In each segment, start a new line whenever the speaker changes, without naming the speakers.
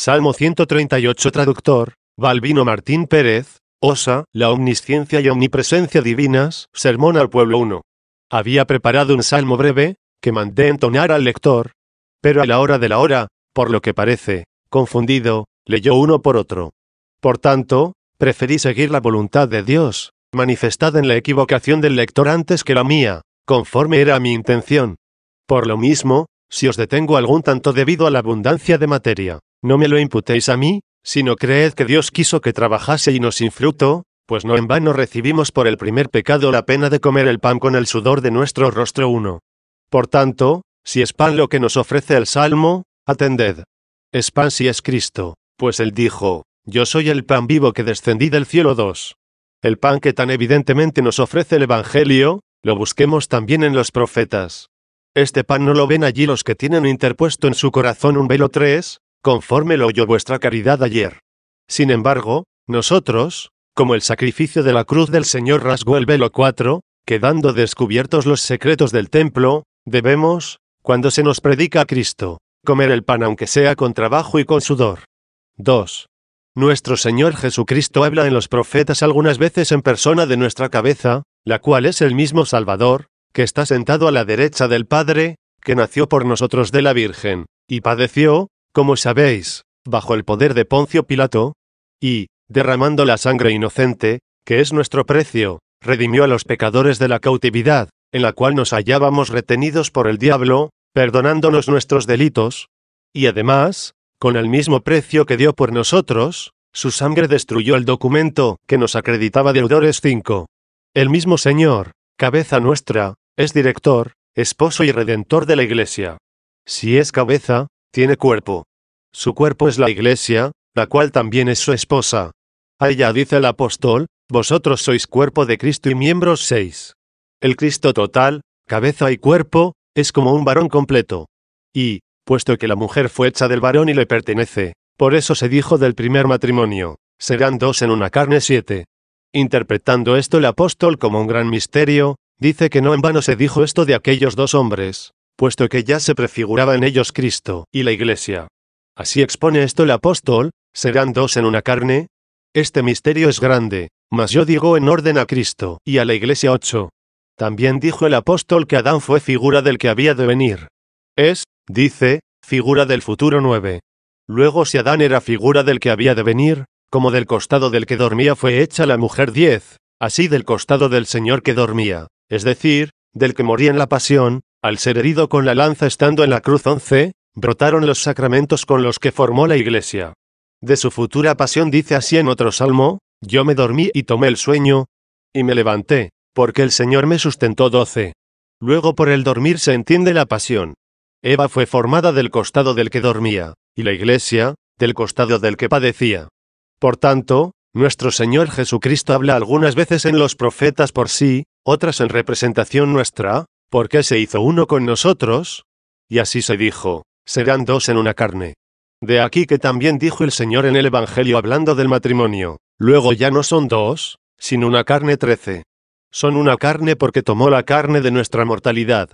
Salmo 138 Traductor, Balbino Martín Pérez, Osa, la omnisciencia y omnipresencia divinas, Sermón al pueblo 1. Había preparado un salmo breve, que mandé entonar al lector, pero a la hora de la hora, por lo que parece, confundido, leyó uno por otro. Por tanto, preferí seguir la voluntad de Dios, manifestada en la equivocación del lector antes que la mía, conforme era mi intención. Por lo mismo, si os detengo algún tanto debido a la abundancia de materia, no me lo imputéis a mí, sino creed que Dios quiso que trabajase y nos fruto. pues no en vano recibimos por el primer pecado la pena de comer el pan con el sudor de nuestro rostro uno. Por tanto, si es pan lo que nos ofrece el Salmo, atended. Es pan si es Cristo, pues él dijo, yo soy el pan vivo que descendí del cielo 2. El pan que tan evidentemente nos ofrece el Evangelio, lo busquemos también en los profetas. Este pan no lo ven allí los que tienen interpuesto en su corazón un velo 3, conforme lo oyó vuestra caridad ayer. Sin embargo, nosotros, como el sacrificio de la cruz del Señor rasgó el velo 4, quedando descubiertos los secretos del templo, debemos, cuando se nos predica a Cristo, comer el pan aunque sea con trabajo y con sudor. 2. Nuestro Señor Jesucristo habla en los profetas algunas veces en persona de nuestra cabeza, la cual es el mismo Salvador, que está sentado a la derecha del Padre, que nació por nosotros de la Virgen, y padeció, como sabéis, bajo el poder de Poncio Pilato, y, derramando la sangre inocente, que es nuestro precio, redimió a los pecadores de la cautividad, en la cual nos hallábamos retenidos por el diablo, perdonándonos nuestros delitos, y además, con el mismo precio que dio por nosotros, su sangre destruyó el documento que nos acreditaba deudores 5. El mismo Señor, cabeza nuestra, es director, esposo y redentor de la Iglesia. Si es cabeza, tiene cuerpo. Su cuerpo es la iglesia, la cual también es su esposa. A ella dice el apóstol, vosotros sois cuerpo de Cristo y miembros seis. El Cristo total, cabeza y cuerpo, es como un varón completo. Y, puesto que la mujer fue hecha del varón y le pertenece, por eso se dijo del primer matrimonio, serán dos en una carne siete. Interpretando esto el apóstol como un gran misterio, dice que no en vano se dijo esto de aquellos dos hombres, puesto que ya se prefiguraba en ellos Cristo y la Iglesia. Así expone esto el apóstol, ¿serán dos en una carne? Este misterio es grande, mas yo digo en orden a Cristo y a la Iglesia 8. También dijo el apóstol que Adán fue figura del que había de venir. Es, dice, figura del futuro 9. Luego si Adán era figura del que había de venir, como del costado del que dormía fue hecha la mujer 10, así del costado del Señor que dormía, es decir, del que moría en la pasión, al ser herido con la lanza estando en la cruz 11, brotaron los sacramentos con los que formó la Iglesia. De su futura pasión dice así en otro salmo, yo me dormí y tomé el sueño, y me levanté, porque el Señor me sustentó doce. Luego por el dormir se entiende la pasión. Eva fue formada del costado del que dormía, y la Iglesia, del costado del que padecía. Por tanto, nuestro Señor Jesucristo habla algunas veces en los profetas por sí, otras en representación nuestra, porque se hizo uno con nosotros. Y así se dijo, serán dos en una carne. De aquí que también dijo el Señor en el Evangelio hablando del matrimonio, luego ya no son dos, sino una carne trece. Son una carne porque tomó la carne de nuestra mortalidad.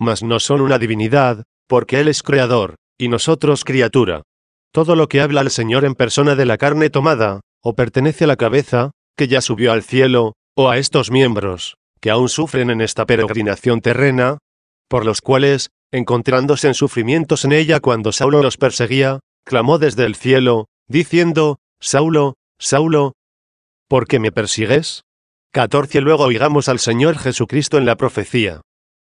Mas no son una divinidad, porque Él es creador, y nosotros criatura. Todo lo que habla el Señor en persona de la carne tomada, o pertenece a la cabeza, que ya subió al cielo, o a estos miembros, que aún sufren en esta peregrinación terrena, por los cuales, encontrándose en sufrimientos en ella cuando Saulo los perseguía, clamó desde el cielo, diciendo, Saulo, Saulo, ¿por qué me persigues? 14 Luego oigamos al Señor Jesucristo en la profecía.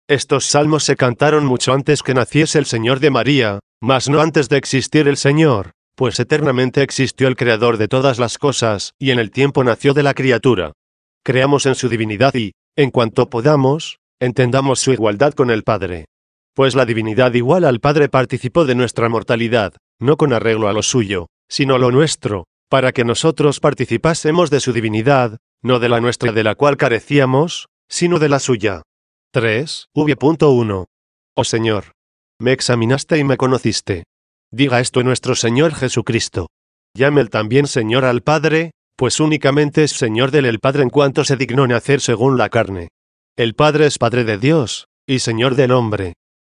Estos salmos se cantaron mucho antes que naciese el Señor de María, mas no antes de existir el Señor, pues eternamente existió el Creador de todas las cosas, y en el tiempo nació de la criatura. Creamos en su divinidad y, en cuanto podamos, entendamos su igualdad con el Padre. Pues la divinidad igual al Padre participó de nuestra mortalidad, no con arreglo a lo suyo, sino a lo nuestro, para que nosotros participásemos de su divinidad, no de la nuestra de la cual carecíamos, sino de la suya. 3. V.1. Oh Señor, me examinaste y me conociste. Diga esto nuestro Señor Jesucristo. Llame también Señor al Padre, pues únicamente es Señor del el Padre en cuanto se dignó nacer según la carne. El Padre es Padre de Dios, y Señor del hombre,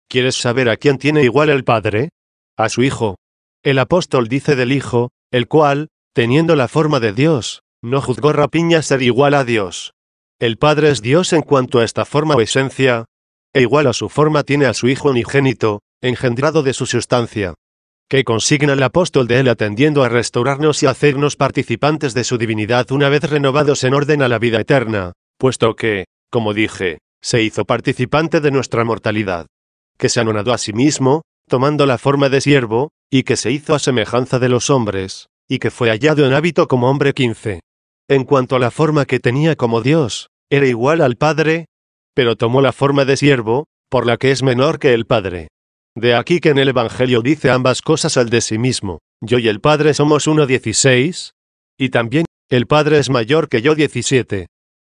¿Quieres saber a quién tiene igual el Padre? A su Hijo. El apóstol dice del Hijo, el cual, teniendo la forma de Dios, no juzgó rapiña ser igual a Dios. El Padre es Dios en cuanto a esta forma o esencia, e igual a su forma tiene a su Hijo unigénito, engendrado de su sustancia. Que consigna el apóstol de él atendiendo a restaurarnos y hacernos participantes de su divinidad una vez renovados en orden a la vida eterna, puesto que, como dije, se hizo participante de nuestra mortalidad que se anonadó a sí mismo, tomando la forma de siervo, y que se hizo a semejanza de los hombres, y que fue hallado en hábito como hombre 15. En cuanto a la forma que tenía como Dios, era igual al Padre, pero tomó la forma de siervo, por la que es menor que el Padre. De aquí que en el Evangelio dice ambas cosas al de sí mismo, yo y el Padre somos uno dieciséis, y también, el Padre es mayor que yo 17.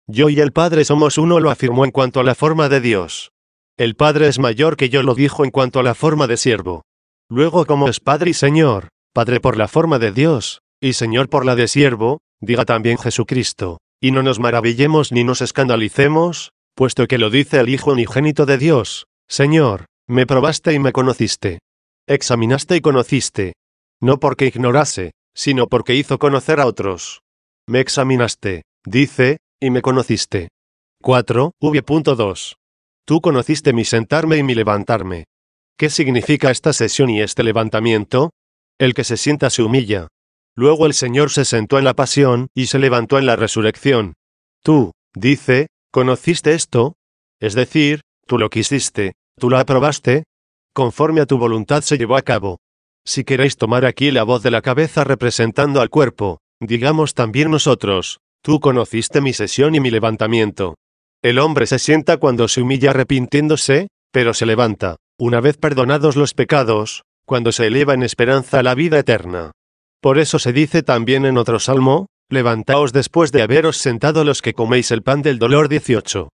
Yo y el Padre somos uno lo afirmó en cuanto a la forma de Dios. El Padre es mayor que yo lo dijo en cuanto a la forma de siervo. Luego como es Padre y Señor, Padre por la forma de Dios, y Señor por la de siervo, diga también Jesucristo, y no nos maravillemos ni nos escandalicemos, puesto que lo dice el Hijo unigénito de Dios, Señor, me probaste y me conociste. Examinaste y conociste. No porque ignorase, sino porque hizo conocer a otros. Me examinaste, dice, y me conociste. 4. V.2 Tú conociste mi sentarme y mi levantarme. ¿Qué significa esta sesión y este levantamiento? El que se sienta se humilla. Luego el Señor se sentó en la pasión y se levantó en la resurrección. Tú, dice, ¿conociste esto? Es decir, tú lo quisiste, tú lo aprobaste. Conforme a tu voluntad se llevó a cabo. Si queréis tomar aquí la voz de la cabeza representando al cuerpo, digamos también nosotros, tú conociste mi sesión y mi levantamiento. El hombre se sienta cuando se humilla arrepintiéndose, pero se levanta, una vez perdonados los pecados, cuando se eleva en esperanza a la vida eterna. Por eso se dice también en otro salmo, Levantaos después de haberos sentado los que coméis el pan del dolor 18.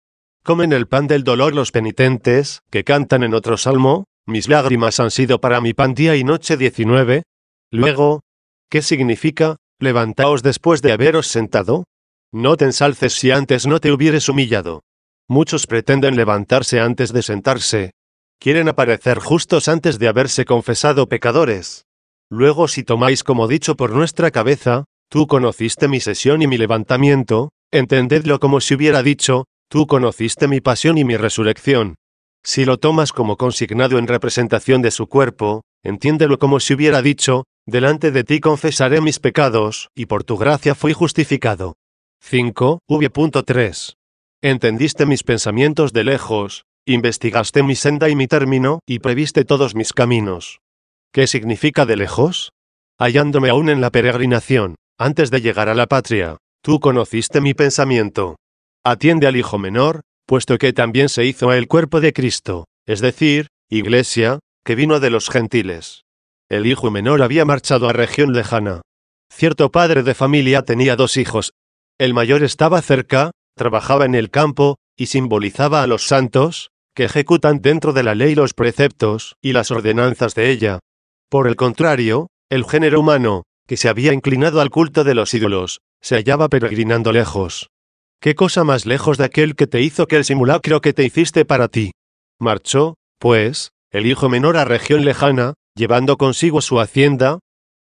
Comen el pan del dolor los penitentes, que cantan en otro salmo, Mis lágrimas han sido para mi pan día y noche 19. Luego, ¿qué significa, levantaos después de haberos sentado? No te ensalces si antes no te hubieres humillado. Muchos pretenden levantarse antes de sentarse. Quieren aparecer justos antes de haberse confesado pecadores. Luego si tomáis como dicho por nuestra cabeza, tú conociste mi sesión y mi levantamiento, entendedlo como si hubiera dicho, tú conociste mi pasión y mi resurrección. Si lo tomas como consignado en representación de su cuerpo, entiéndelo como si hubiera dicho, delante de ti confesaré mis pecados, y por tu gracia fui justificado. 5. V.3. Entendiste mis pensamientos de lejos, investigaste mi senda y mi término, y previste todos mis caminos. ¿Qué significa de lejos? Hallándome aún en la peregrinación, antes de llegar a la patria, tú conociste mi pensamiento. Atiende al Hijo menor, puesto que también se hizo el cuerpo de Cristo, es decir, iglesia, que vino de los gentiles. El hijo menor había marchado a región lejana. Cierto padre de familia tenía dos hijos, el mayor estaba cerca, trabajaba en el campo, y simbolizaba a los santos, que ejecutan dentro de la ley los preceptos y las ordenanzas de ella. Por el contrario, el género humano, que se había inclinado al culto de los ídolos, se hallaba peregrinando lejos. ¿Qué cosa más lejos de aquel que te hizo que el simulacro que te hiciste para ti? Marchó, pues, el hijo menor a región lejana, llevando consigo su hacienda.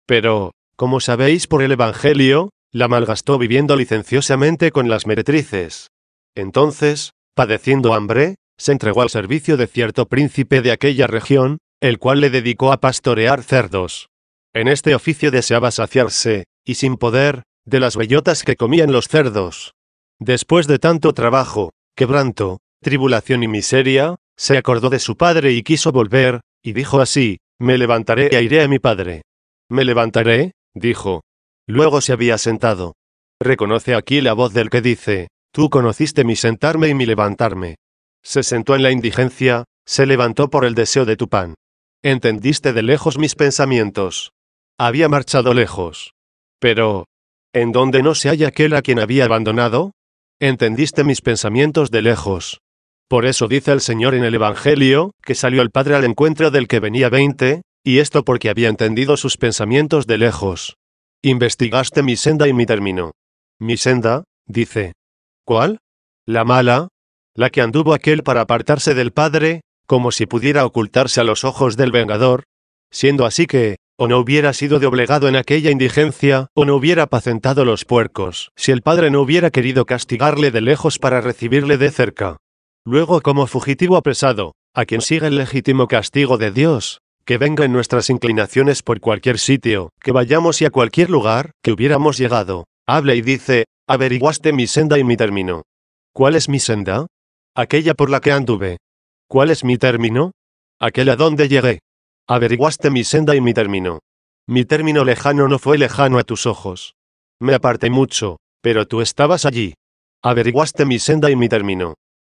Pero, como sabéis por el Evangelio, la malgastó viviendo licenciosamente con las meretrices. Entonces, padeciendo hambre, se entregó al servicio de cierto príncipe de aquella región, el cual le dedicó a pastorear cerdos. En este oficio deseaba saciarse, y sin poder, de las bellotas que comían los cerdos. Después de tanto trabajo, quebranto, tribulación y miseria, se acordó de su padre y quiso volver, y dijo así, me levantaré e iré a mi padre. Me levantaré, dijo, Luego se había sentado. Reconoce aquí la voz del que dice, Tú conociste mi sentarme y mi levantarme. Se sentó en la indigencia, se levantó por el deseo de tu pan. Entendiste de lejos mis pensamientos. Había marchado lejos. Pero, ¿en dónde no se halla aquel a quien había abandonado? Entendiste mis pensamientos de lejos. Por eso dice el Señor en el Evangelio, que salió el Padre al encuentro del que venía veinte, y esto porque había entendido sus pensamientos de lejos. Investigaste mi senda y mi término. Mi senda, dice. ¿Cuál? La mala, la que anduvo aquel para apartarse del Padre, como si pudiera ocultarse a los ojos del Vengador, siendo así que, o no hubiera sido de obligado en aquella indigencia, o no hubiera apacentado los puercos, si el Padre no hubiera querido castigarle de lejos para recibirle de cerca. Luego como fugitivo apresado, a quien sigue el legítimo castigo de Dios, que venga en nuestras inclinaciones por cualquier sitio, que vayamos y a cualquier lugar, que hubiéramos llegado. Habla y dice, averiguaste mi senda y mi término. ¿Cuál es mi senda? Aquella por la que anduve. ¿Cuál es mi término? Aquel a donde llegué. Averiguaste mi senda y mi término. Mi término lejano no fue lejano a tus ojos. Me aparté mucho, pero tú estabas allí. Averiguaste mi senda y mi término.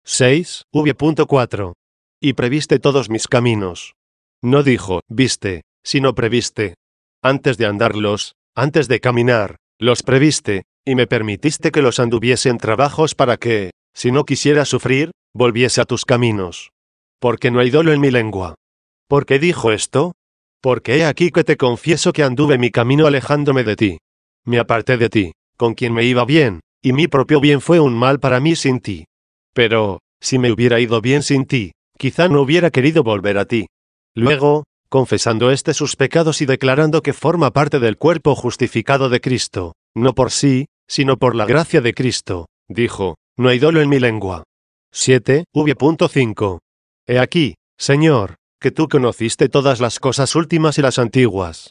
6. V.4. Y previste todos mis caminos. No dijo, viste, sino previste. Antes de andarlos, antes de caminar, los previste, y me permitiste que los anduviesen trabajos para que, si no quisiera sufrir, volviese a tus caminos. Porque no hay dolo en mi lengua. ¿Por qué dijo esto? Porque he aquí que te confieso que anduve mi camino alejándome de ti. Me aparté de ti, con quien me iba bien, y mi propio bien fue un mal para mí sin ti. Pero, si me hubiera ido bien sin ti, quizá no hubiera querido volver a ti, Luego, confesando éste sus pecados y declarando que forma parte del cuerpo justificado de Cristo, no por sí, sino por la gracia de Cristo, dijo, no hay dolo en mi lengua. 7. V.5. He aquí, Señor, que tú conociste todas las cosas últimas y las antiguas.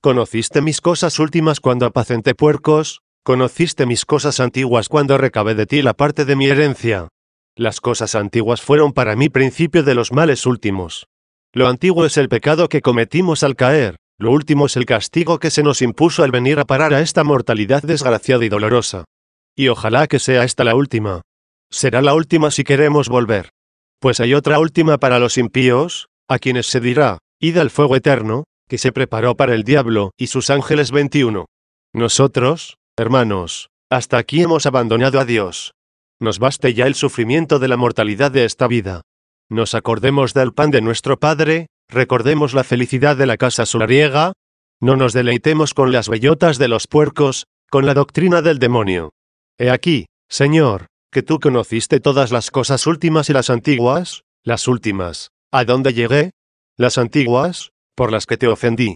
Conociste mis cosas últimas cuando apacenté puercos, conociste mis cosas antiguas cuando recabé de ti la parte de mi herencia. Las cosas antiguas fueron para mí principio de los males últimos, lo antiguo es el pecado que cometimos al caer, lo último es el castigo que se nos impuso al venir a parar a esta mortalidad desgraciada y dolorosa. Y ojalá que sea esta la última. Será la última si queremos volver. Pues hay otra última para los impíos, a quienes se dirá, id al fuego eterno, que se preparó para el diablo y sus ángeles 21. Nosotros, hermanos, hasta aquí hemos abandonado a Dios. Nos baste ya el sufrimiento de la mortalidad de esta vida nos acordemos del pan de nuestro Padre, recordemos la felicidad de la casa solariega, no nos deleitemos con las bellotas de los puercos, con la doctrina del demonio. He aquí, Señor, que tú conociste todas las cosas últimas y las antiguas, las últimas, ¿a dónde llegué? Las antiguas, por las que te ofendí.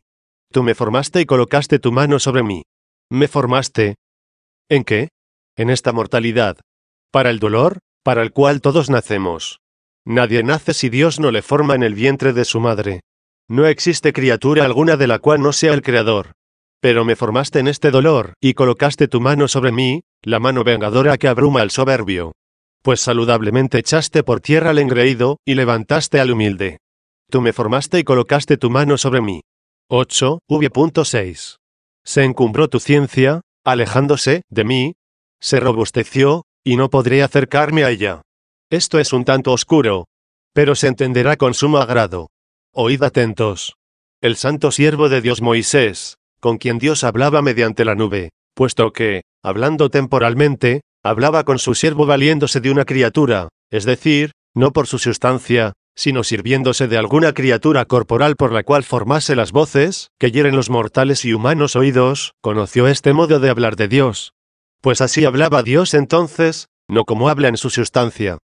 Tú me formaste y colocaste tu mano sobre mí. ¿Me formaste? ¿En qué? En esta mortalidad. Para el dolor, para el cual todos nacemos. Nadie nace si Dios no le forma en el vientre de su madre. No existe criatura alguna de la cual no sea el Creador. Pero me formaste en este dolor, y colocaste tu mano sobre mí, la mano vengadora que abruma al soberbio. Pues saludablemente echaste por tierra al engreído, y levantaste al humilde. Tú me formaste y colocaste tu mano sobre mí. 8. V.6. Se encumbró tu ciencia, alejándose de mí. Se robusteció, y no podré acercarme a ella. Esto es un tanto oscuro. Pero se entenderá con sumo agrado. Oíd atentos. El santo siervo de Dios Moisés, con quien Dios hablaba mediante la nube, puesto que, hablando temporalmente, hablaba con su siervo valiéndose de una criatura, es decir, no por su sustancia, sino sirviéndose de alguna criatura corporal por la cual formase las voces, que hieren los mortales y humanos oídos, conoció este modo de hablar de Dios. Pues así hablaba Dios entonces, no como habla en su sustancia.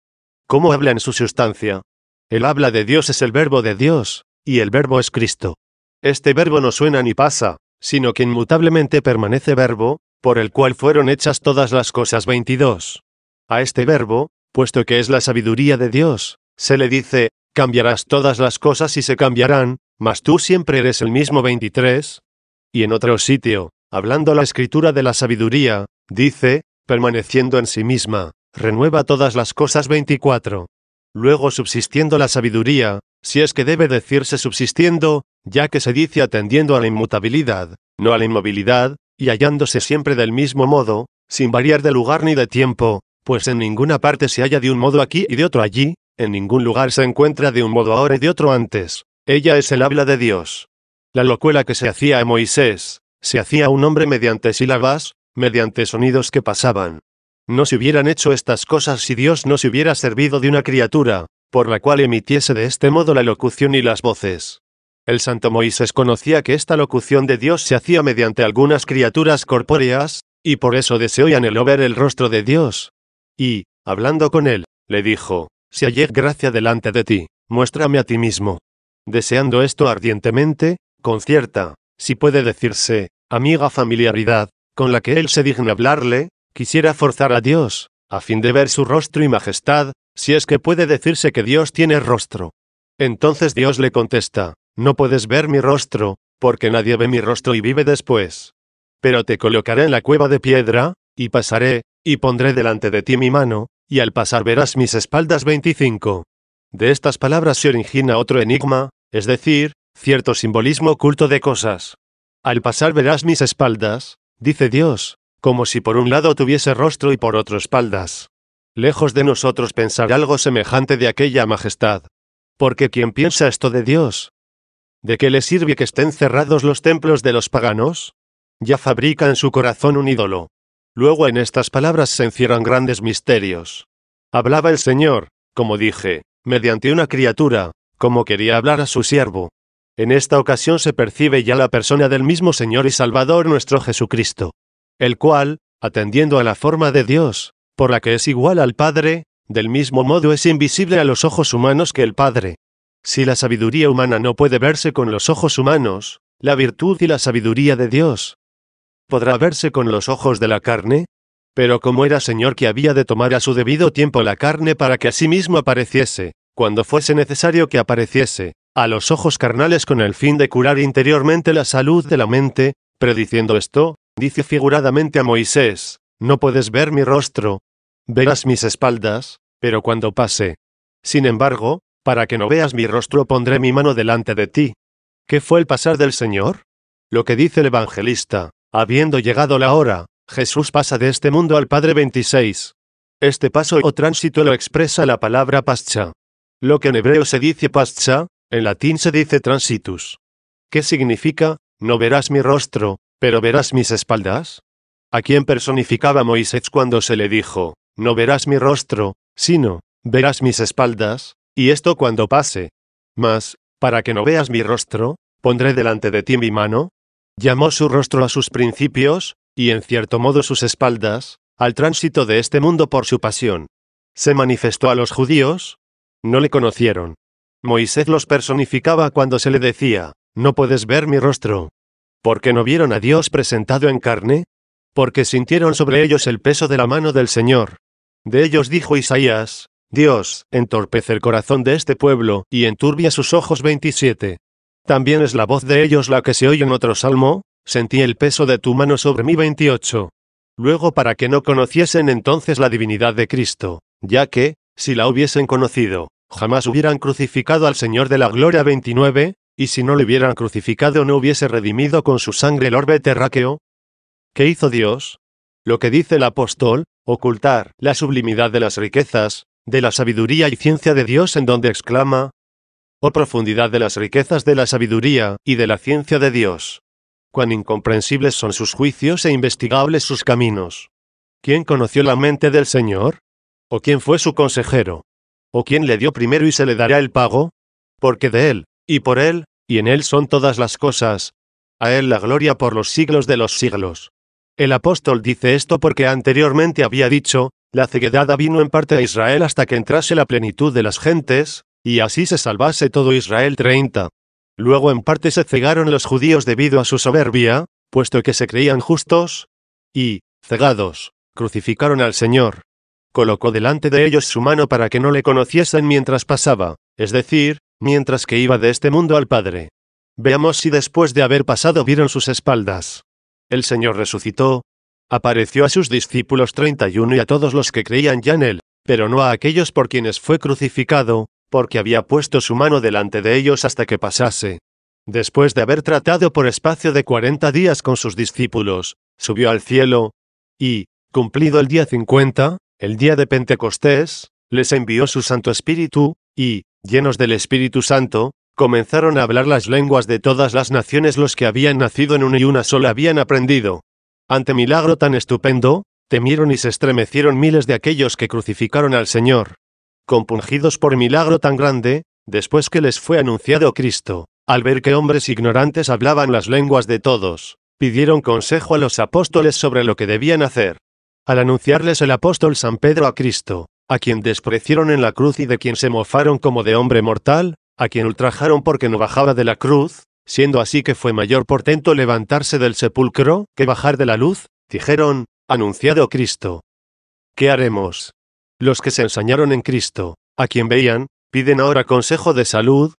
¿Cómo habla en su sustancia? El habla de Dios es el verbo de Dios, y el verbo es Cristo. Este verbo no suena ni pasa, sino que inmutablemente permanece verbo, por el cual fueron hechas todas las cosas 22. A este verbo, puesto que es la sabiduría de Dios, se le dice, cambiarás todas las cosas y se cambiarán, mas tú siempre eres el mismo 23. Y en otro sitio, hablando la escritura de la sabiduría, dice, permaneciendo en sí misma, renueva todas las cosas 24. Luego subsistiendo la sabiduría, si es que debe decirse subsistiendo, ya que se dice atendiendo a la inmutabilidad, no a la inmovilidad, y hallándose siempre del mismo modo, sin variar de lugar ni de tiempo, pues en ninguna parte se halla de un modo aquí y de otro allí, en ningún lugar se encuentra de un modo ahora y de otro antes. Ella es el habla de Dios. La locuela que se hacía a Moisés, se hacía un hombre mediante sílabas, mediante sonidos que pasaban, no se hubieran hecho estas cosas si Dios no se hubiera servido de una criatura, por la cual emitiese de este modo la locución y las voces. El santo Moisés conocía que esta locución de Dios se hacía mediante algunas criaturas corpóreas, y por eso deseó y anheló ver el rostro de Dios. Y, hablando con él, le dijo, Si hallé gracia delante de ti, muéstrame a ti mismo. Deseando esto ardientemente, con cierta, si puede decirse, amiga familiaridad, con la que él se digna hablarle, quisiera forzar a Dios, a fin de ver su rostro y majestad, si es que puede decirse que Dios tiene rostro. Entonces Dios le contesta, no puedes ver mi rostro, porque nadie ve mi rostro y vive después. Pero te colocaré en la cueva de piedra, y pasaré, y pondré delante de ti mi mano, y al pasar verás mis espaldas 25. De estas palabras se origina otro enigma, es decir, cierto simbolismo oculto de cosas. Al pasar verás mis espaldas, dice Dios, como si por un lado tuviese rostro y por otro espaldas. Lejos de nosotros pensar algo semejante de aquella majestad. Porque quien piensa esto de Dios, ¿de qué le sirve que estén cerrados los templos de los paganos? Ya fabrica en su corazón un ídolo. Luego en estas palabras se encierran grandes misterios. Hablaba el Señor, como dije, mediante una criatura, como quería hablar a su siervo. En esta ocasión se percibe ya la persona del mismo Señor y Salvador nuestro Jesucristo el cual, atendiendo a la forma de Dios, por la que es igual al Padre, del mismo modo es invisible a los ojos humanos que el Padre. Si la sabiduría humana no puede verse con los ojos humanos, la virtud y la sabiduría de Dios, ¿podrá verse con los ojos de la carne? Pero como era Señor que había de tomar a su debido tiempo la carne para que a sí mismo apareciese, cuando fuese necesario que apareciese, a los ojos carnales con el fin de curar interiormente la salud de la mente, prediciendo esto, dice figuradamente a Moisés, no puedes ver mi rostro, verás mis espaldas, pero cuando pase. Sin embargo, para que no veas mi rostro pondré mi mano delante de ti. ¿Qué fue el pasar del Señor? Lo que dice el evangelista, habiendo llegado la hora, Jesús pasa de este mundo al Padre 26. Este paso o tránsito lo expresa la palabra pascha. Lo que en hebreo se dice pascha, en latín se dice transitus. ¿Qué significa? No verás mi rostro, pero verás mis espaldas. ¿A quién personificaba Moisés cuando se le dijo, no verás mi rostro, sino, verás mis espaldas, y esto cuando pase? Mas, para que no veas mi rostro, pondré delante de ti mi mano. Llamó su rostro a sus principios, y en cierto modo sus espaldas, al tránsito de este mundo por su pasión. Se manifestó a los judíos. No le conocieron. Moisés los personificaba cuando se le decía, no puedes ver mi rostro, porque no vieron a Dios presentado en carne, porque sintieron sobre ellos el peso de la mano del Señor. De ellos dijo Isaías, Dios, entorpece el corazón de este pueblo, y enturbia sus ojos 27. También es la voz de ellos la que se oye en otro salmo, sentí el peso de tu mano sobre mí 28. Luego para que no conociesen entonces la divinidad de Cristo, ya que, si la hubiesen conocido, jamás hubieran crucificado al Señor de la Gloria 29, y si no le hubieran crucificado no hubiese redimido con su sangre el orbe terráqueo? ¿Qué hizo Dios? Lo que dice el apóstol, ocultar la sublimidad de las riquezas, de la sabiduría y ciencia de Dios en donde exclama, Oh profundidad de las riquezas de la sabiduría y de la ciencia de Dios. Cuán incomprensibles son sus juicios e investigables sus caminos. ¿Quién conoció la mente del Señor? ¿O quién fue su consejero? ¿O quién le dio primero y se le dará el pago? Porque de él, y por él, y en Él son todas las cosas, a Él la gloria por los siglos de los siglos. El apóstol dice esto porque anteriormente había dicho, la ceguedad vino en parte a Israel hasta que entrase la plenitud de las gentes, y así se salvase todo Israel 30. Luego en parte se cegaron los judíos debido a su soberbia, puesto que se creían justos, y, cegados, crucificaron al Señor. Colocó delante de ellos su mano para que no le conociesen mientras pasaba, es decir, mientras que iba de este mundo al Padre. Veamos si después de haber pasado vieron sus espaldas. El Señor resucitó, apareció a sus discípulos 31 y a todos los que creían ya en él, pero no a aquellos por quienes fue crucificado, porque había puesto su mano delante de ellos hasta que pasase. Después de haber tratado por espacio de 40 días con sus discípulos, subió al cielo, y, cumplido el día 50, el día de Pentecostés, les envió su Santo Espíritu, y, llenos del Espíritu Santo, comenzaron a hablar las lenguas de todas las naciones los que habían nacido en una y una sola habían aprendido. Ante milagro tan estupendo, temieron y se estremecieron miles de aquellos que crucificaron al Señor. Compungidos por milagro tan grande, después que les fue anunciado Cristo, al ver que hombres ignorantes hablaban las lenguas de todos, pidieron consejo a los apóstoles sobre lo que debían hacer. Al anunciarles el apóstol San Pedro a Cristo, a quien despreciaron en la cruz y de quien se mofaron como de hombre mortal, a quien ultrajaron porque no bajaba de la cruz, siendo así que fue mayor portento levantarse del sepulcro que bajar de la luz, dijeron, anunciado Cristo. ¿Qué haremos? Los que se ensañaron en Cristo, a quien veían, piden ahora consejo de salud,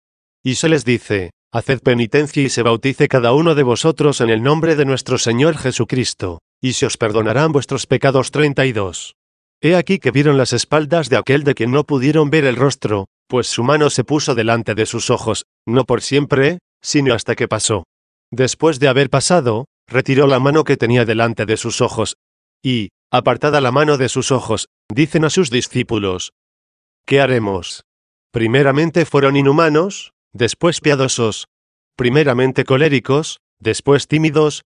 y se les dice, haced penitencia y se bautice cada uno de vosotros en el nombre de nuestro Señor Jesucristo, y se os perdonarán vuestros pecados 32. He aquí que vieron las espaldas de aquel de quien no pudieron ver el rostro, pues su mano se puso delante de sus ojos, no por siempre, sino hasta que pasó. Después de haber pasado, retiró la mano que tenía delante de sus ojos. Y, apartada la mano de sus ojos, dicen a sus discípulos, ¿Qué haremos? Primeramente fueron inhumanos, después piadosos, primeramente coléricos, después tímidos,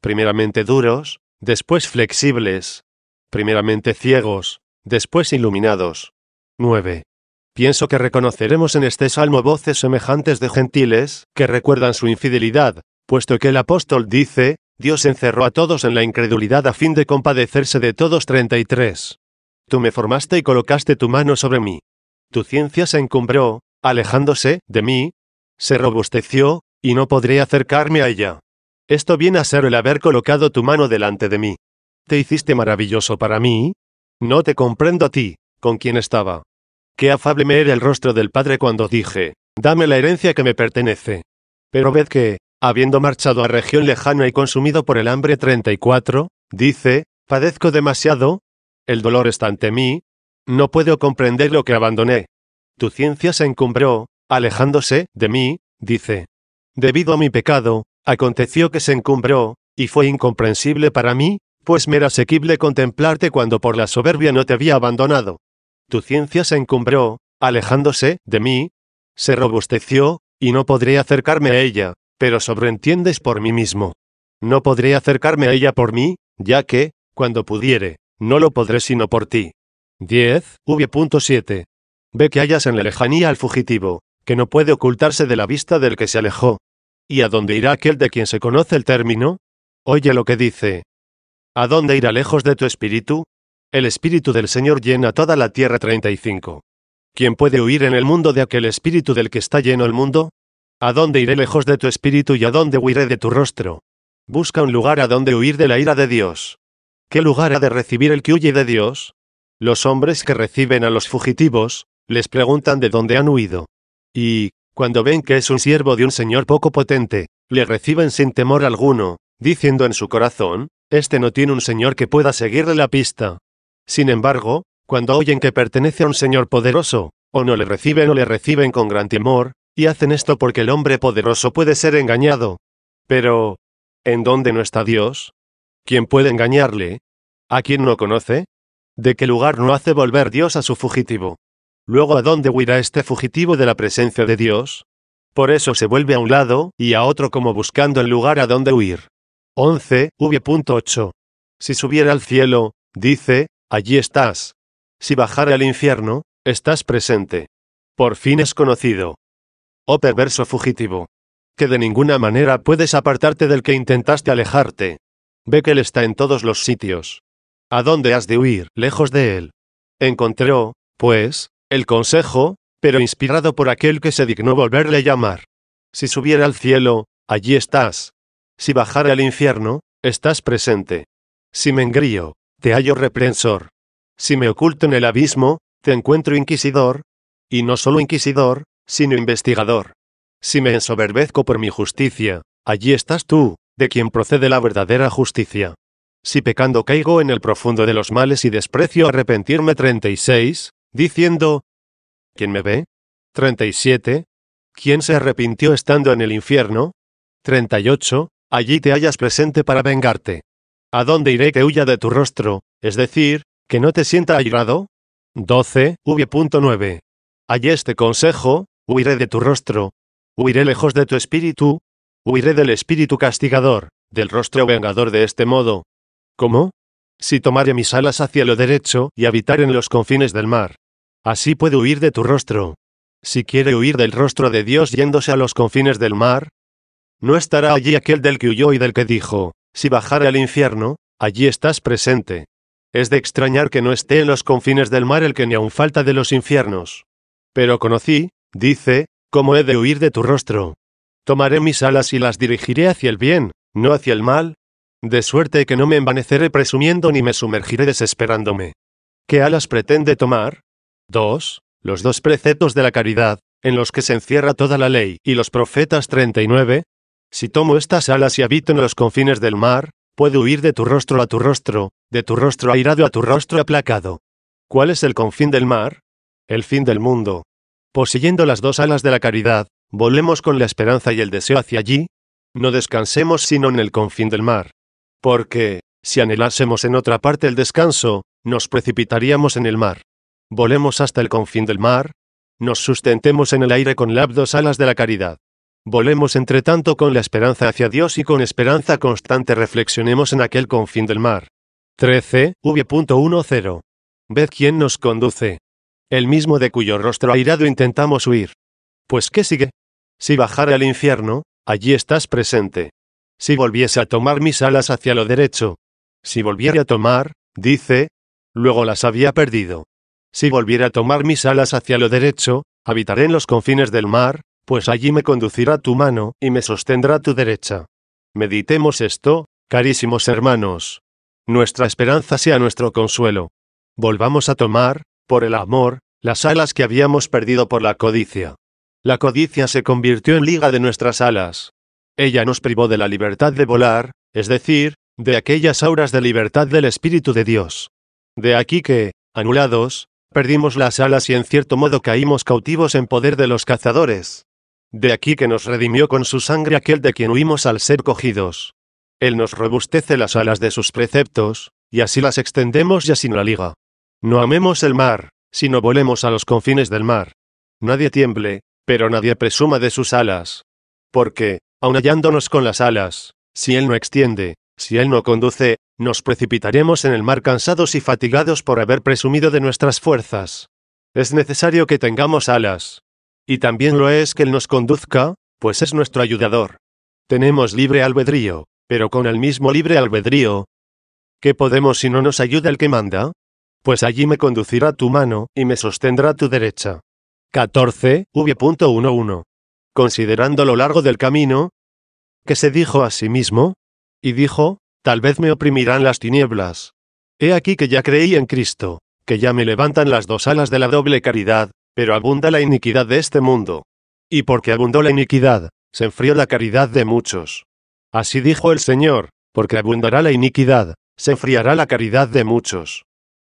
primeramente duros, después flexibles primeramente ciegos, después iluminados. 9. Pienso que reconoceremos en este salmo voces semejantes de gentiles, que recuerdan su infidelidad, puesto que el apóstol dice, Dios encerró a todos en la incredulidad a fin de compadecerse de todos 33. Tú me formaste y colocaste tu mano sobre mí. Tu ciencia se encumbró, alejándose de mí, se robusteció, y no podré acercarme a ella. Esto viene a ser el haber colocado tu mano delante de mí hiciste maravilloso para mí. No te comprendo a ti, con quien estaba. Qué afable me era el rostro del padre cuando dije, dame la herencia que me pertenece. Pero ved que, habiendo marchado a región lejana y consumido por el hambre 34, dice, padezco demasiado, el dolor está ante mí, no puedo comprender lo que abandoné. Tu ciencia se encumbró, alejándose de mí, dice. Debido a mi pecado, aconteció que se encumbró, y fue incomprensible para mí, pues me era asequible contemplarte cuando por la soberbia no te había abandonado. Tu ciencia se encumbró, alejándose de mí, se robusteció, y no podré acercarme a ella, pero sobreentiendes por mí mismo. No podré acercarme a ella por mí, ya que, cuando pudiere, no lo podré sino por ti. 10. V.7. Ve que hallas en la lejanía al fugitivo, que no puede ocultarse de la vista del que se alejó. ¿Y a dónde irá aquel de quien se conoce el término? Oye lo que dice, ¿A dónde irá lejos de tu espíritu? El espíritu del Señor llena toda la tierra 35. ¿Quién puede huir en el mundo de aquel espíritu del que está lleno el mundo? ¿A dónde iré lejos de tu espíritu y a dónde huiré de tu rostro? Busca un lugar a donde huir de la ira de Dios. ¿Qué lugar ha de recibir el que huye de Dios? Los hombres que reciben a los fugitivos, les preguntan de dónde han huido. Y, cuando ven que es un siervo de un señor poco potente, le reciben sin temor alguno, diciendo en su corazón, este no tiene un señor que pueda seguirle la pista. Sin embargo, cuando oyen que pertenece a un señor poderoso, o no le reciben o le reciben con gran temor, y hacen esto porque el hombre poderoso puede ser engañado. Pero, ¿en dónde no está Dios? ¿Quién puede engañarle? ¿A quién no conoce? ¿De qué lugar no hace volver Dios a su fugitivo? Luego, ¿a dónde huirá este fugitivo de la presencia de Dios? Por eso se vuelve a un lado y a otro como buscando el lugar a donde huir. 11, v.8. Si subiera al cielo, dice, allí estás. Si bajara al infierno, estás presente. Por fin es conocido. Oh perverso fugitivo. Que de ninguna manera puedes apartarte del que intentaste alejarte. Ve que él está en todos los sitios. ¿A dónde has de huir, lejos de él? Encontró, pues, el consejo, pero inspirado por aquel que se dignó volverle a llamar. Si subiera al cielo, allí estás. Si bajare al infierno, estás presente. Si me engrío, te hallo reprensor. Si me oculto en el abismo, te encuentro inquisidor. Y no solo inquisidor, sino investigador. Si me ensoberbezco por mi justicia, allí estás tú, de quien procede la verdadera justicia. Si pecando caigo en el profundo de los males y desprecio arrepentirme 36, diciendo, ¿quién me ve? 37, ¿quién se arrepintió estando en el infierno? 38, allí te hallas presente para vengarte. ¿A dónde iré que huya de tu rostro? Es decir, que no te sienta airado. 12. V.9. Allí este consejo, huiré de tu rostro, huiré lejos de tu espíritu, huiré del espíritu castigador, del rostro vengador de este modo. ¿Cómo? Si tomaré mis alas hacia lo derecho y habitar en los confines del mar. Así puede huir de tu rostro. Si quiere huir del rostro de Dios yéndose a los confines del mar, ¿No estará allí aquel del que huyó y del que dijo, si bajara al infierno, allí estás presente? Es de extrañar que no esté en los confines del mar el que ni aun falta de los infiernos. Pero conocí, dice, cómo he de huir de tu rostro. Tomaré mis alas y las dirigiré hacia el bien, no hacia el mal. De suerte que no me envaneceré presumiendo ni me sumergiré desesperándome. ¿Qué alas pretende tomar? 2. Los dos preceptos de la caridad, en los que se encierra toda la ley, y los profetas 39, si tomo estas alas y habito en los confines del mar, puedo huir de tu rostro a tu rostro, de tu rostro airado a tu rostro aplacado. ¿Cuál es el confín del mar? El fin del mundo. Poseyendo las dos alas de la caridad, volemos con la esperanza y el deseo hacia allí. No descansemos sino en el confín del mar. Porque, si anhelásemos en otra parte el descanso, nos precipitaríamos en el mar. Volemos hasta el confín del mar. Nos sustentemos en el aire con las dos alas de la caridad. Volemos entre tanto con la esperanza hacia Dios y con esperanza constante reflexionemos en aquel confín del mar. 13. V.10. Ved quién nos conduce. El mismo de cuyo rostro airado intentamos huir. Pues ¿qué sigue? Si bajara al infierno, allí estás presente. Si volviese a tomar mis alas hacia lo derecho. Si volviera a tomar, dice, luego las había perdido. Si volviera a tomar mis alas hacia lo derecho, habitaré en los confines del mar, pues allí me conducirá tu mano, y me sostendrá tu derecha. Meditemos esto, carísimos hermanos. Nuestra esperanza sea nuestro consuelo. Volvamos a tomar, por el amor, las alas que habíamos perdido por la codicia. La codicia se convirtió en liga de nuestras alas. Ella nos privó de la libertad de volar, es decir, de aquellas auras de libertad del Espíritu de Dios. De aquí que, anulados, perdimos las alas y en cierto modo caímos cautivos en poder de los cazadores. De aquí que nos redimió con su sangre aquel de quien huimos al ser cogidos. Él nos robustece las alas de sus preceptos, y así las extendemos y así la liga. No amemos el mar, sino volemos a los confines del mar. Nadie tiemble, pero nadie presuma de sus alas. Porque, aun hallándonos con las alas, si Él no extiende, si Él no conduce, nos precipitaremos en el mar cansados y fatigados por haber presumido de nuestras fuerzas. Es necesario que tengamos alas, y también lo es que Él nos conduzca, pues es nuestro ayudador. Tenemos libre albedrío, pero con el mismo libre albedrío. ¿Qué podemos si no nos ayuda el que manda? Pues allí me conducirá tu mano y me sostendrá tu derecha. 14. V.11. Considerando lo largo del camino, que se dijo a sí mismo, y dijo, tal vez me oprimirán las tinieblas. He aquí que ya creí en Cristo, que ya me levantan las dos alas de la doble caridad, pero abunda la iniquidad de este mundo. Y porque abundó la iniquidad, se enfrió la caridad de muchos. Así dijo el Señor, porque abundará la iniquidad, se enfriará la caridad de muchos.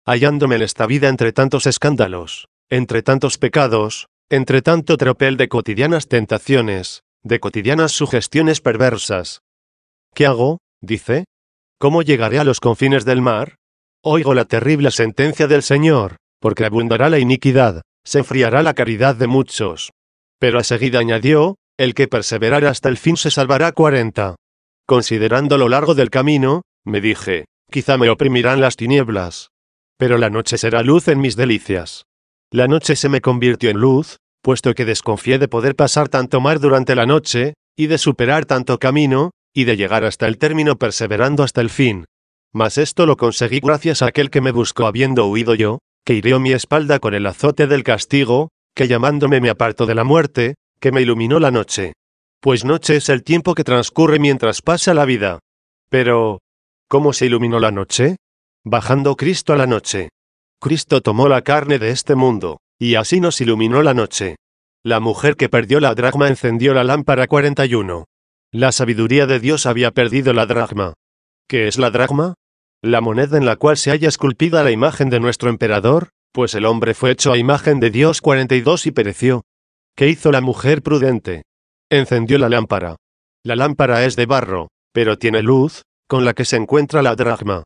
Hallándome en esta vida entre tantos escándalos, entre tantos pecados, entre tanto tropel de cotidianas tentaciones, de cotidianas sugestiones perversas. ¿Qué hago? dice. ¿Cómo llegaré a los confines del mar? Oigo la terrible sentencia del Señor, porque abundará la iniquidad, se enfriará la caridad de muchos. Pero a seguida añadió, el que perseverará hasta el fin se salvará cuarenta. Considerando lo largo del camino, me dije, quizá me oprimirán las tinieblas. Pero la noche será luz en mis delicias. La noche se me convirtió en luz, puesto que desconfié de poder pasar tanto mar durante la noche, y de superar tanto camino, y de llegar hasta el término perseverando hasta el fin. Mas esto lo conseguí gracias a aquel que me buscó habiendo huido yo, que hirió mi espalda con el azote del castigo, que llamándome me aparto de la muerte, que me iluminó la noche. Pues noche es el tiempo que transcurre mientras pasa la vida. Pero, ¿cómo se iluminó la noche? Bajando Cristo a la noche. Cristo tomó la carne de este mundo, y así nos iluminó la noche. La mujer que perdió la dragma encendió la lámpara 41. La sabiduría de Dios había perdido la dragma. ¿Qué es la dragma? la moneda en la cual se haya esculpida la imagen de nuestro emperador, pues el hombre fue hecho a imagen de Dios 42 y pereció. ¿Qué hizo la mujer prudente? Encendió la lámpara. La lámpara es de barro, pero tiene luz, con la que se encuentra la dracma.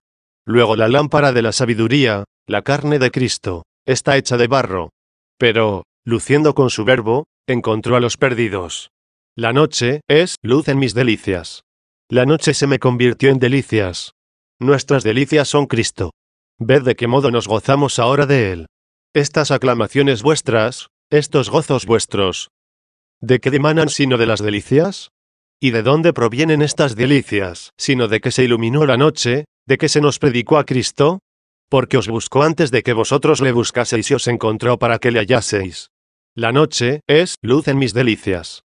Luego la lámpara de la sabiduría, la carne de Cristo, está hecha de barro. Pero, luciendo con su verbo, encontró a los perdidos. La noche es luz en mis delicias. La noche se me convirtió en delicias, Nuestras delicias son Cristo. Ved de qué modo nos gozamos ahora de Él. Estas aclamaciones vuestras, estos gozos vuestros. ¿De qué demanan sino de las delicias? ¿Y de dónde provienen estas delicias, sino de que se iluminó la noche, de que se nos predicó a Cristo? Porque os buscó antes de que vosotros le buscaseis y os encontró para que le hallaseis. La noche es luz en mis delicias.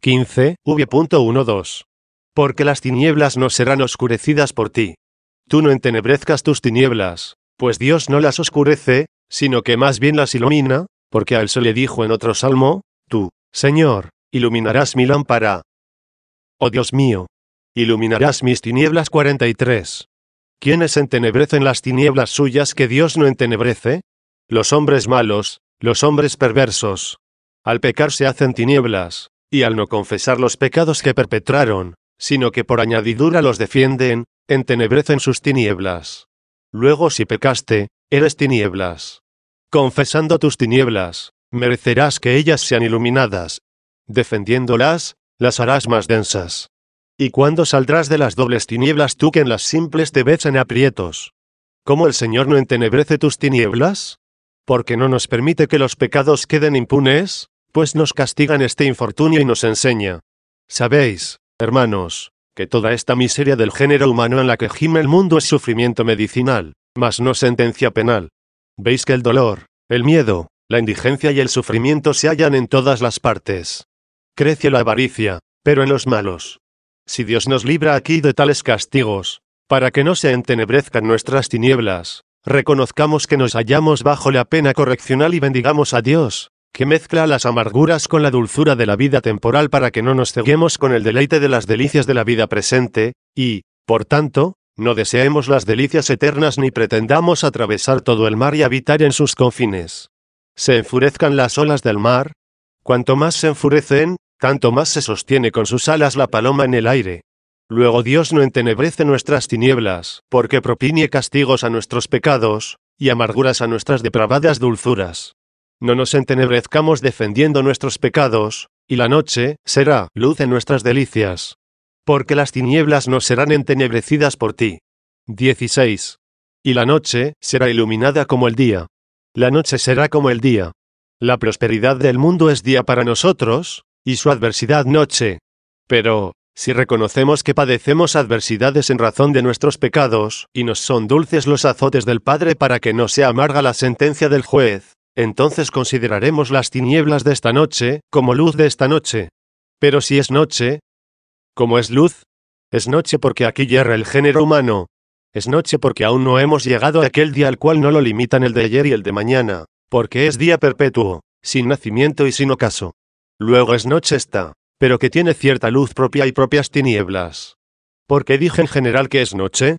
15. V.12. Porque las tinieblas no serán oscurecidas por ti. Tú no entenebrezcas tus tinieblas, pues Dios no las oscurece, sino que más bien las ilumina, porque a él se le dijo en otro salmo, Tú, Señor, iluminarás mi lámpara. Oh Dios mío, iluminarás mis tinieblas 43. ¿Quiénes entenebrecen las tinieblas suyas que Dios no entenebrece? Los hombres malos, los hombres perversos. Al pecar se hacen tinieblas, y al no confesar los pecados que perpetraron, sino que por añadidura los defienden, entenebrecen sus tinieblas. Luego si pecaste, eres tinieblas. Confesando tus tinieblas, merecerás que ellas sean iluminadas. Defendiéndolas, las harás más densas. ¿Y cuándo saldrás de las dobles tinieblas tú que en las simples te ves en aprietos? ¿Cómo el Señor no entenebrece tus tinieblas? Porque no nos permite que los pecados queden impunes, pues nos castigan este infortunio y nos enseña. Sabéis, hermanos, que toda esta miseria del género humano en la que gime el mundo es sufrimiento medicinal, mas no sentencia penal. Veis que el dolor, el miedo, la indigencia y el sufrimiento se hallan en todas las partes. Crece la avaricia, pero en los malos. Si Dios nos libra aquí de tales castigos, para que no se entenebrezcan nuestras tinieblas, reconozcamos que nos hallamos bajo la pena correccional y bendigamos a Dios, que mezcla las amarguras con la dulzura de la vida temporal para que no nos ceguemos con el deleite de las delicias de la vida presente, y, por tanto, no deseemos las delicias eternas ni pretendamos atravesar todo el mar y habitar en sus confines. Se enfurezcan las olas del mar. Cuanto más se enfurecen, tanto más se sostiene con sus alas la paloma en el aire. Luego Dios no entenebrece nuestras tinieblas, porque propinie castigos a nuestros pecados, y amarguras a nuestras depravadas dulzuras no nos entenebrezcamos defendiendo nuestros pecados, y la noche será luz en nuestras delicias. Porque las tinieblas no serán entenebrecidas por ti. 16. Y la noche será iluminada como el día. La noche será como el día. La prosperidad del mundo es día para nosotros, y su adversidad noche. Pero, si reconocemos que padecemos adversidades en razón de nuestros pecados, y nos son dulces los azotes del Padre para que no sea amarga la sentencia del juez, entonces consideraremos las tinieblas de esta noche como luz de esta noche. Pero si es noche, ¿cómo es luz, es noche porque aquí yerra el género humano. Es noche porque aún no hemos llegado a aquel día al cual no lo limitan el de ayer y el de mañana, porque es día perpetuo, sin nacimiento y sin ocaso. Luego es noche esta, pero que tiene cierta luz propia y propias tinieblas. ¿Por qué dije en general que es noche?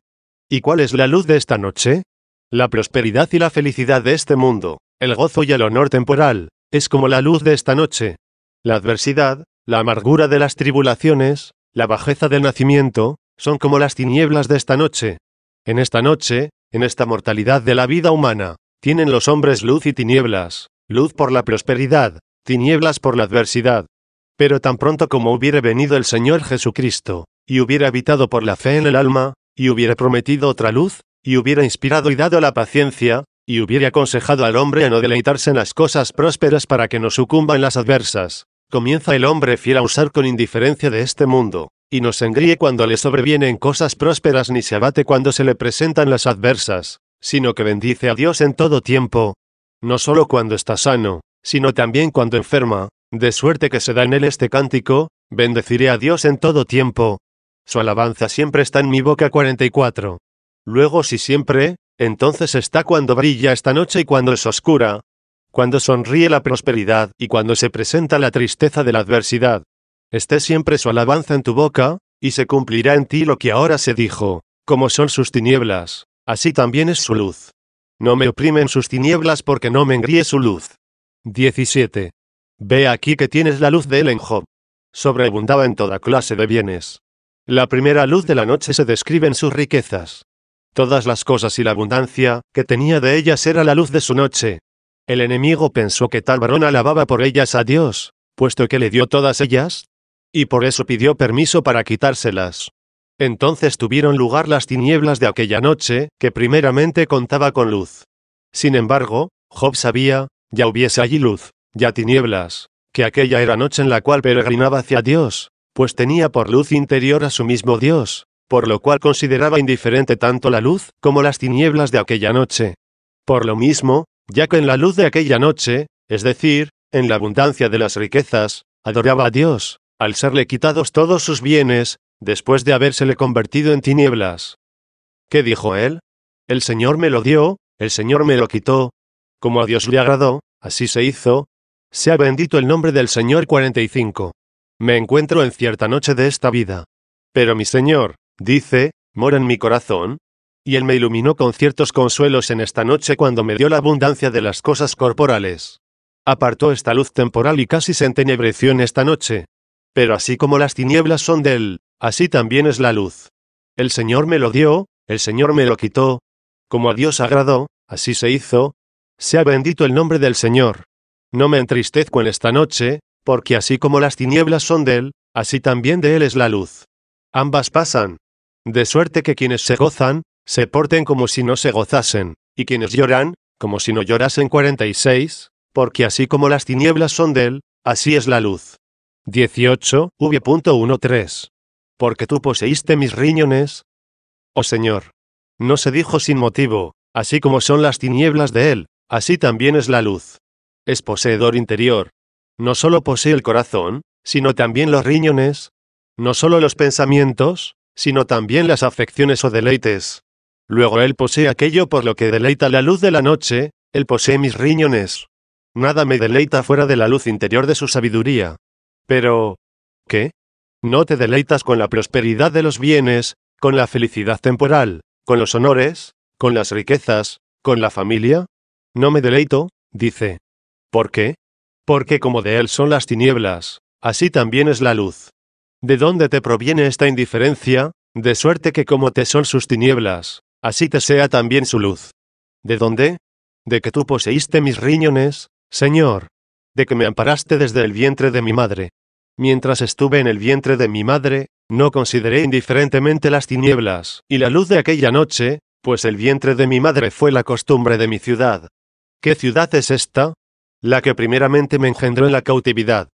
¿Y cuál es la luz de esta noche? La prosperidad y la felicidad de este mundo, el gozo y el honor temporal, es como la luz de esta noche. La adversidad, la amargura de las tribulaciones, la bajeza del nacimiento, son como las tinieblas de esta noche. En esta noche, en esta mortalidad de la vida humana, tienen los hombres luz y tinieblas, luz por la prosperidad, tinieblas por la adversidad. Pero tan pronto como hubiere venido el Señor Jesucristo, y hubiera habitado por la fe en el alma, y hubiera prometido otra luz, y hubiera inspirado y dado la paciencia, y hubiera aconsejado al hombre a no deleitarse en las cosas prósperas para que no sucumban en las adversas, comienza el hombre fiel a usar con indiferencia de este mundo, y no se engríe cuando le sobrevienen cosas prósperas ni se abate cuando se le presentan las adversas, sino que bendice a Dios en todo tiempo, no solo cuando está sano, sino también cuando enferma, de suerte que se da en él este cántico, bendeciré a Dios en todo tiempo. Su alabanza siempre está en mi boca 44. Luego si siempre, entonces está cuando brilla esta noche y cuando es oscura, cuando sonríe la prosperidad y cuando se presenta la tristeza de la adversidad. Esté siempre su alabanza en tu boca, y se cumplirá en ti lo que ahora se dijo, como son sus tinieblas, así también es su luz. No me oprimen sus tinieblas porque no me engríe su luz. 17. Ve aquí que tienes la luz de Elenjob. en Sobreabundaba en toda clase de bienes. La primera luz de la noche se describe en sus riquezas todas las cosas y la abundancia que tenía de ellas era la luz de su noche. El enemigo pensó que tal varón alababa por ellas a Dios, puesto que le dio todas ellas, y por eso pidió permiso para quitárselas. Entonces tuvieron lugar las tinieblas de aquella noche, que primeramente contaba con luz. Sin embargo, Job sabía, ya hubiese allí luz, ya tinieblas, que aquella era noche en la cual peregrinaba hacia Dios, pues tenía por luz interior a su mismo Dios, por lo cual consideraba indiferente tanto la luz como las tinieblas de aquella noche. Por lo mismo, ya que en la luz de aquella noche, es decir, en la abundancia de las riquezas, adoraba a Dios, al serle quitados todos sus bienes, después de habérsele convertido en tinieblas. ¿Qué dijo él? El Señor me lo dio, el Señor me lo quitó. Como a Dios le agradó, así se hizo. Sea bendito el nombre del Señor 45. Me encuentro en cierta noche de esta vida. Pero mi Señor, dice, mora en mi corazón, y Él me iluminó con ciertos consuelos en esta noche cuando me dio la abundancia de las cosas corporales. Apartó esta luz temporal y casi se entenebreció en esta noche. Pero así como las tinieblas son de Él, así también es la luz. El Señor me lo dio, el Señor me lo quitó. Como a Dios agradó, así se hizo. Sea bendito el nombre del Señor. No me entristezco en esta noche, porque así como las tinieblas son de Él, así también de Él es la luz. Ambas pasan, de suerte que quienes se gozan, se porten como si no se gozasen, y quienes lloran, como si no llorasen 46, porque así como las tinieblas son de él, así es la luz. 18. V.13. Porque tú poseíste mis riñones. Oh Señor. No se dijo sin motivo, así como son las tinieblas de él, así también es la luz. Es poseedor interior. No solo posee el corazón, sino también los riñones. No solo los pensamientos, sino también las afecciones o deleites. Luego Él posee aquello por lo que deleita la luz de la noche, Él posee mis riñones. Nada me deleita fuera de la luz interior de su sabiduría. Pero... ¿Qué? ¿No te deleitas con la prosperidad de los bienes, con la felicidad temporal, con los honores, con las riquezas, con la familia? No me deleito, dice. ¿Por qué? Porque como de él son las tinieblas, así también es la luz. ¿De dónde te proviene esta indiferencia? De suerte que como te son sus tinieblas, así te sea también su luz. ¿De dónde? De que tú poseíste mis riñones, Señor. De que me amparaste desde el vientre de mi madre. Mientras estuve en el vientre de mi madre, no consideré indiferentemente las tinieblas y la luz de aquella noche, pues el vientre de mi madre fue la costumbre de mi ciudad. ¿Qué ciudad es esta? La que primeramente me engendró en la cautividad.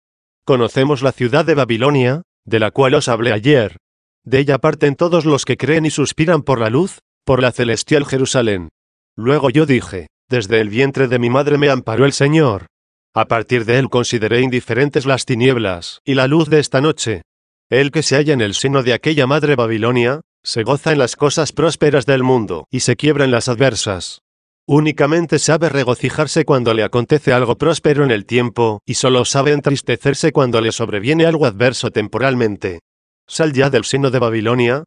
Conocemos la ciudad de Babilonia, de la cual os hablé ayer. De ella parten todos los que creen y suspiran por la luz, por la celestial Jerusalén. Luego yo dije, desde el vientre de mi madre me amparó el Señor. A partir de él consideré indiferentes las tinieblas y la luz de esta noche. El que se halla en el seno de aquella madre Babilonia, se goza en las cosas prósperas del mundo y se quiebra en las adversas. Únicamente sabe regocijarse cuando le acontece algo próspero en el tiempo, y solo sabe entristecerse cuando le sobreviene algo adverso temporalmente. Sal ya del seno de Babilonia.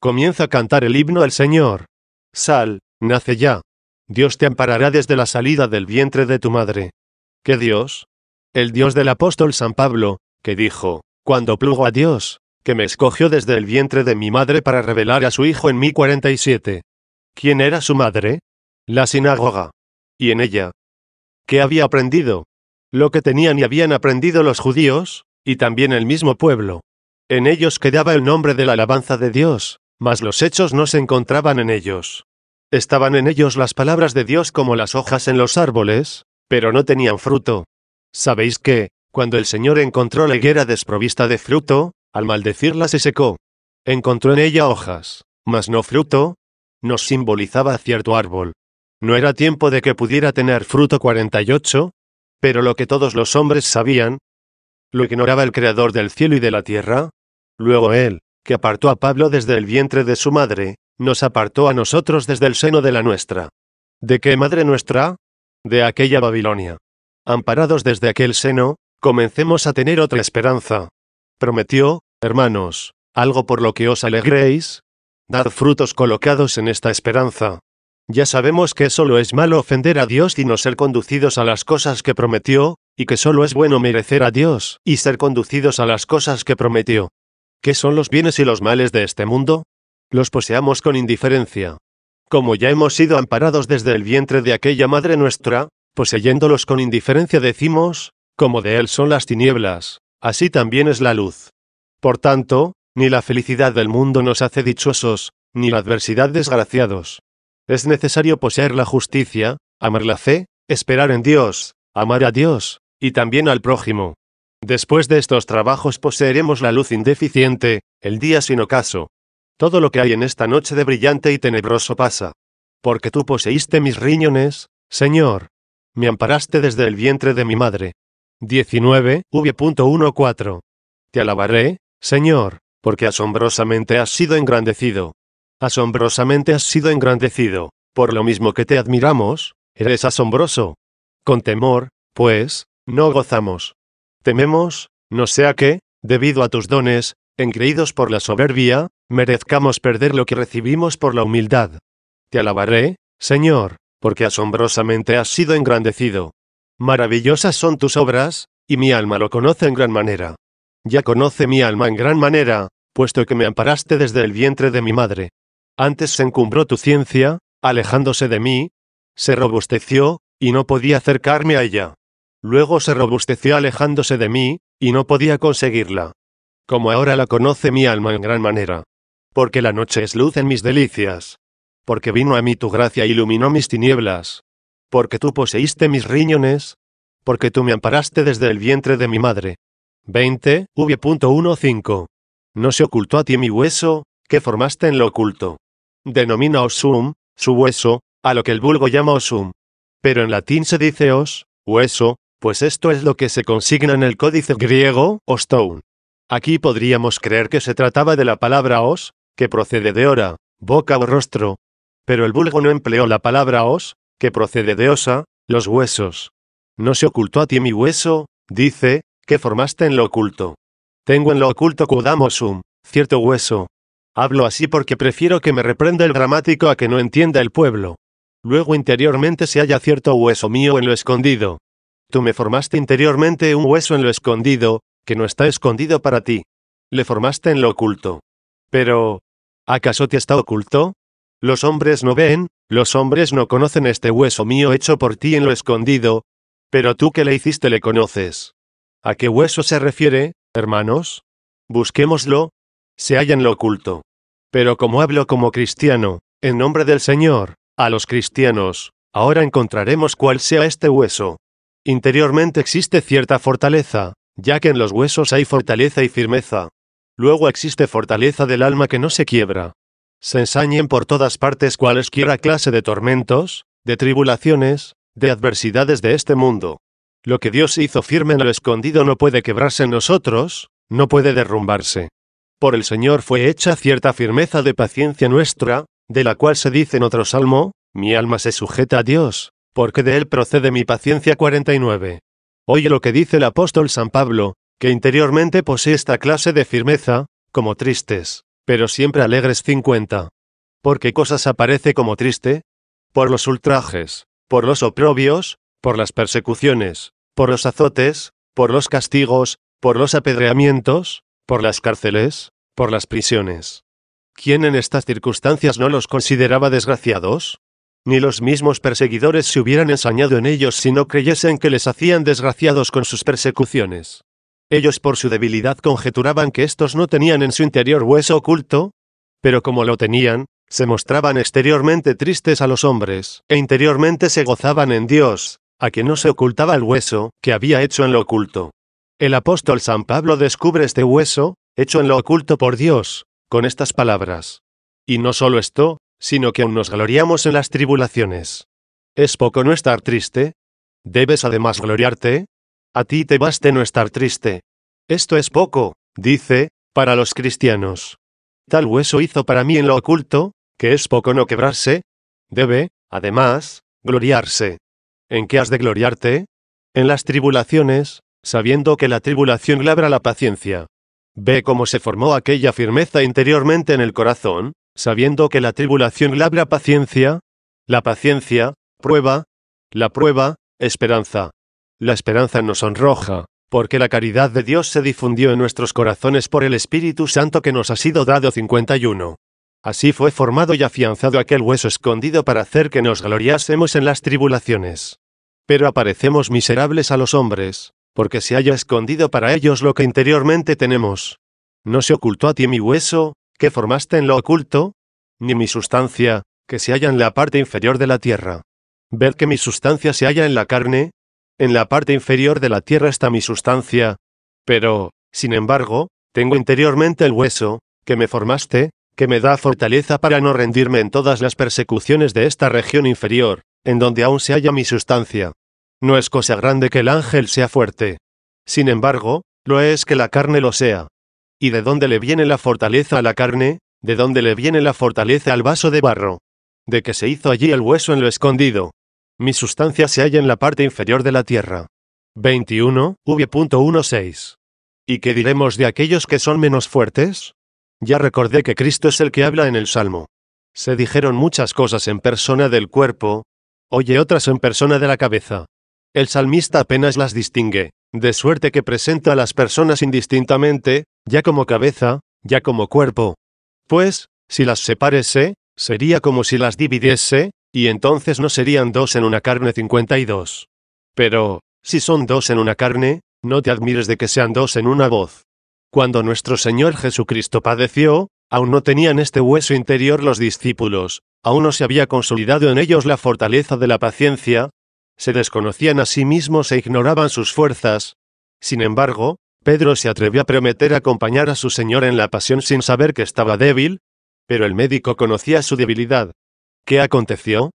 Comienza a cantar el himno al Señor. Sal, nace ya. Dios te amparará desde la salida del vientre de tu madre. ¿Qué Dios? El Dios del apóstol San Pablo, que dijo, Cuando plugo a Dios, que me escogió desde el vientre de mi madre para revelar a su Hijo en mí 47. ¿Quién era su madre? la sinagoga. Y en ella, ¿qué había aprendido? Lo que tenían y habían aprendido los judíos, y también el mismo pueblo. En ellos quedaba el nombre de la alabanza de Dios, mas los hechos no se encontraban en ellos. Estaban en ellos las palabras de Dios como las hojas en los árboles, pero no tenían fruto. ¿Sabéis que, cuando el Señor encontró la higuera desprovista de fruto, al maldecirla se secó? Encontró en ella hojas, mas no fruto. Nos simbolizaba cierto árbol, no era tiempo de que pudiera tener fruto 48, pero lo que todos los hombres sabían, lo ignoraba el Creador del cielo y de la tierra. Luego él, que apartó a Pablo desde el vientre de su madre, nos apartó a nosotros desde el seno de la nuestra. ¿De qué madre nuestra? De aquella Babilonia. Amparados desde aquel seno, comencemos a tener otra esperanza. Prometió, hermanos, algo por lo que os alegréis. Dad frutos colocados en esta esperanza, ya sabemos que solo es malo ofender a Dios y no ser conducidos a las cosas que prometió, y que solo es bueno merecer a Dios y ser conducidos a las cosas que prometió. ¿Qué son los bienes y los males de este mundo? Los poseamos con indiferencia. Como ya hemos sido amparados desde el vientre de aquella Madre nuestra, poseyéndolos con indiferencia decimos, como de él son las tinieblas, así también es la luz. Por tanto, ni la felicidad del mundo nos hace dichosos, ni la adversidad desgraciados. Es necesario poseer la justicia, amar la fe, esperar en Dios, amar a Dios, y también al prójimo. Después de estos trabajos poseeremos la luz indeficiente, el día sin ocaso. Todo lo que hay en esta noche de brillante y tenebroso pasa. Porque tú poseíste mis riñones, Señor. Me amparaste desde el vientre de mi madre. 19. V.14. Te alabaré, Señor, porque asombrosamente has sido engrandecido. Asombrosamente has sido engrandecido, por lo mismo que te admiramos, eres asombroso. Con temor, pues, no gozamos. Tememos, no sea que, debido a tus dones, engreídos por la soberbia, merezcamos perder lo que recibimos por la humildad. Te alabaré, Señor, porque asombrosamente has sido engrandecido. Maravillosas son tus obras, y mi alma lo conoce en gran manera. Ya conoce mi alma en gran manera, puesto que me amparaste desde el vientre de mi madre. Antes se encumbró tu ciencia, alejándose de mí, se robusteció, y no podía acercarme a ella. Luego se robusteció alejándose de mí, y no podía conseguirla. Como ahora la conoce mi alma en gran manera. Porque la noche es luz en mis delicias. Porque vino a mí tu gracia e iluminó mis tinieblas. Porque tú poseíste mis riñones. Porque tú me amparaste desde el vientre de mi madre. 20. V.15. No se ocultó a ti mi hueso, que formaste en lo oculto denomina osum, su hueso, a lo que el vulgo llama osum. Pero en latín se dice os, hueso, pues esto es lo que se consigna en el códice griego, ostoun. Aquí podríamos creer que se trataba de la palabra os, que procede de ora, boca o rostro. Pero el vulgo no empleó la palabra os, que procede de osa, los huesos. No se ocultó a ti mi hueso, dice, que formaste en lo oculto. Tengo en lo oculto Kudam cierto hueso, Hablo así porque prefiero que me reprenda el gramático a que no entienda el pueblo. Luego interiormente se halla cierto hueso mío en lo escondido. Tú me formaste interiormente un hueso en lo escondido, que no está escondido para ti. Le formaste en lo oculto. Pero, ¿acaso te está oculto? Los hombres no ven, los hombres no conocen este hueso mío hecho por ti en lo escondido, pero tú que le hiciste le conoces. ¿A qué hueso se refiere, hermanos? Busquémoslo. Se halla en lo oculto. Pero como hablo como cristiano, en nombre del Señor, a los cristianos, ahora encontraremos cuál sea este hueso. Interiormente existe cierta fortaleza, ya que en los huesos hay fortaleza y firmeza. Luego existe fortaleza del alma que no se quiebra. Se ensañen por todas partes cualesquiera clase de tormentos, de tribulaciones, de adversidades de este mundo. Lo que Dios hizo firme en lo escondido no puede quebrarse en nosotros, no puede derrumbarse por el Señor fue hecha cierta firmeza de paciencia nuestra, de la cual se dice en otro salmo, mi alma se sujeta a Dios, porque de él procede mi paciencia 49. Oye lo que dice el apóstol San Pablo, que interiormente posee esta clase de firmeza, como tristes, pero siempre alegres 50. ¿Por qué cosas aparece como triste? Por los ultrajes, por los oprobios, por las persecuciones, por los azotes, por los castigos, por los apedreamientos, por las cárceles, por las prisiones. ¿Quién en estas circunstancias no los consideraba desgraciados? Ni los mismos perseguidores se hubieran ensañado en ellos si no creyesen que les hacían desgraciados con sus persecuciones. Ellos por su debilidad conjeturaban que estos no tenían en su interior hueso oculto, pero como lo tenían, se mostraban exteriormente tristes a los hombres, e interiormente se gozaban en Dios, a quien no se ocultaba el hueso que había hecho en lo oculto. El apóstol San Pablo descubre este hueso, hecho en lo oculto por Dios, con estas palabras. Y no solo esto, sino que aún nos gloriamos en las tribulaciones. ¿Es poco no estar triste? ¿Debes además gloriarte? A ti te baste no estar triste. Esto es poco, dice, para los cristianos. Tal hueso hizo para mí en lo oculto, que es poco no quebrarse. Debe, además, gloriarse. ¿En qué has de gloriarte? En las tribulaciones, sabiendo que la tribulación labra la paciencia. Ve cómo se formó aquella firmeza interiormente en el corazón, sabiendo que la tribulación labra paciencia. La paciencia, prueba. La prueba, esperanza. La esperanza nos sonroja, porque la caridad de Dios se difundió en nuestros corazones por el Espíritu Santo que nos ha sido dado 51. Así fue formado y afianzado aquel hueso escondido para hacer que nos gloriásemos en las tribulaciones. Pero aparecemos miserables a los hombres, porque se haya escondido para ellos lo que interiormente tenemos. No se ocultó a ti mi hueso, que formaste en lo oculto, ni mi sustancia, que se halla en la parte inferior de la tierra. Ver que mi sustancia se halla en la carne, en la parte inferior de la tierra está mi sustancia. Pero, sin embargo, tengo interiormente el hueso, que me formaste, que me da fortaleza para no rendirme en todas las persecuciones de esta región inferior, en donde aún se halla mi sustancia. No es cosa grande que el ángel sea fuerte. Sin embargo, lo es que la carne lo sea. ¿Y de dónde le viene la fortaleza a la carne? ¿De dónde le viene la fortaleza al vaso de barro? De que se hizo allí el hueso en lo escondido. Mi sustancia se halla en la parte inferior de la tierra. 21, V.16. ¿Y qué diremos de aquellos que son menos fuertes? Ya recordé que Cristo es el que habla en el Salmo. Se dijeron muchas cosas en persona del cuerpo, oye otras en persona de la cabeza. El salmista apenas las distingue, de suerte que presenta a las personas indistintamente, ya como cabeza, ya como cuerpo. Pues, si las separase, sería como si las dividiese, y entonces no serían dos en una carne 52. Pero, si son dos en una carne, no te admires de que sean dos en una voz. Cuando nuestro Señor Jesucristo padeció, aún no tenían este hueso interior los discípulos, aún no se había consolidado en ellos la fortaleza de la paciencia, se desconocían a sí mismos e ignoraban sus fuerzas. Sin embargo, Pedro se atrevió a prometer acompañar a su Señor en la pasión sin saber que estaba débil, pero el médico conocía su debilidad. ¿Qué aconteció?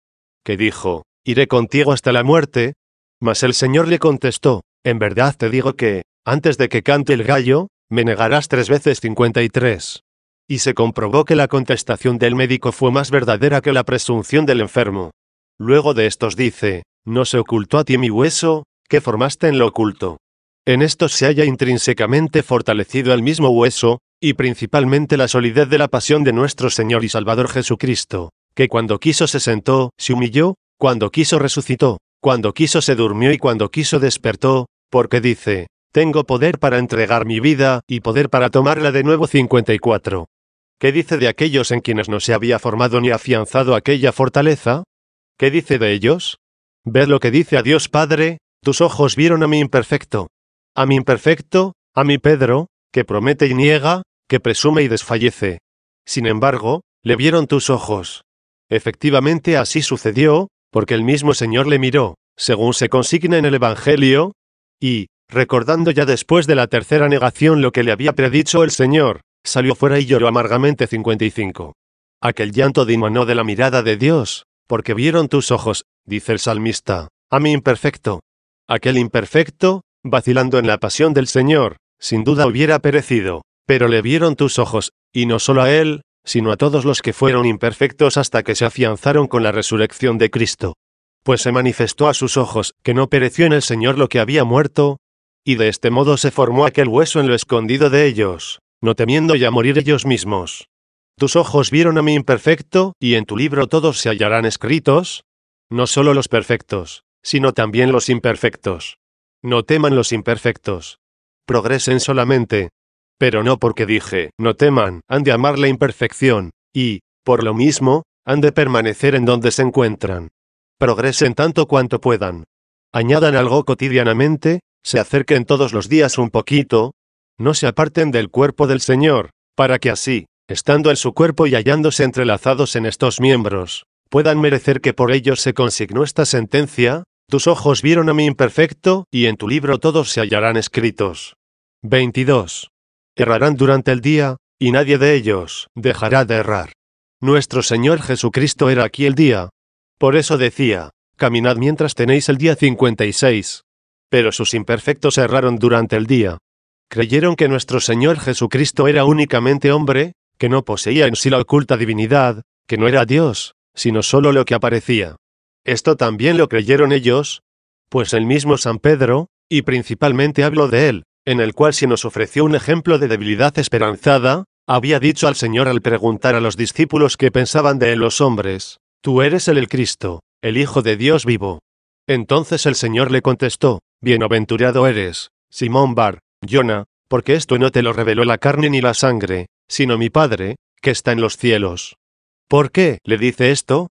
Que dijo, Iré contigo hasta la muerte. Mas el Señor le contestó, En verdad te digo que, antes de que cante el gallo, me negarás tres veces cincuenta y tres. Y se comprobó que la contestación del médico fue más verdadera que la presunción del enfermo. Luego de estos dice, no se ocultó a ti mi hueso, que formaste en lo oculto. En esto se haya intrínsecamente fortalecido el mismo hueso, y principalmente la solidez de la pasión de nuestro Señor y Salvador Jesucristo, que cuando quiso se sentó, se humilló, cuando quiso resucitó, cuando quiso se durmió y cuando quiso despertó, porque dice, tengo poder para entregar mi vida, y poder para tomarla de nuevo 54. ¿Qué dice de aquellos en quienes no se había formado ni afianzado aquella fortaleza? ¿Qué dice de ellos? Ved lo que dice a Dios Padre, tus ojos vieron a mi imperfecto. A mi imperfecto, a mi Pedro, que promete y niega, que presume y desfallece. Sin embargo, le vieron tus ojos. Efectivamente así sucedió, porque el mismo Señor le miró, según se consigna en el Evangelio, y, recordando ya después de la tercera negación lo que le había predicho el Señor, salió fuera y lloró amargamente 55. Aquel llanto dimanó de la mirada de Dios, porque vieron tus ojos, dice el salmista, a mi imperfecto. Aquel imperfecto, vacilando en la pasión del Señor, sin duda hubiera perecido, pero le vieron tus ojos, y no solo a él, sino a todos los que fueron imperfectos hasta que se afianzaron con la resurrección de Cristo. Pues se manifestó a sus ojos que no pereció en el Señor lo que había muerto, y de este modo se formó aquel hueso en lo escondido de ellos, no temiendo ya morir ellos mismos. Tus ojos vieron a mi imperfecto, y en tu libro todos se hallarán escritos, no solo los perfectos, sino también los imperfectos. No teman los imperfectos. Progresen solamente. Pero no porque dije, no teman, han de amar la imperfección, y, por lo mismo, han de permanecer en donde se encuentran. Progresen tanto cuanto puedan. Añadan algo cotidianamente, se acerquen todos los días un poquito, no se aparten del cuerpo del Señor, para que así, estando en su cuerpo y hallándose entrelazados en estos miembros, puedan merecer que por ellos se consignó esta sentencia, tus ojos vieron a mi imperfecto, y en tu libro todos se hallarán escritos. 22. Errarán durante el día, y nadie de ellos dejará de errar. Nuestro Señor Jesucristo era aquí el día. Por eso decía, caminad mientras tenéis el día 56. Pero sus imperfectos erraron durante el día. Creyeron que nuestro Señor Jesucristo era únicamente hombre, que no poseía en sí la oculta divinidad, que no era Dios, sino solo lo que aparecía. Esto también lo creyeron ellos, pues el mismo San Pedro, y principalmente hablo de él, en el cual se nos ofreció un ejemplo de debilidad esperanzada, había dicho al Señor al preguntar a los discípulos qué pensaban de él los hombres, Tú eres el, el Cristo, el Hijo de Dios vivo. Entonces el Señor le contestó, Bienaventurado eres, Simón Bar, Jona, porque esto no te lo reveló la carne ni la sangre, sino mi Padre, que está en los cielos. ¿Por qué le dice esto?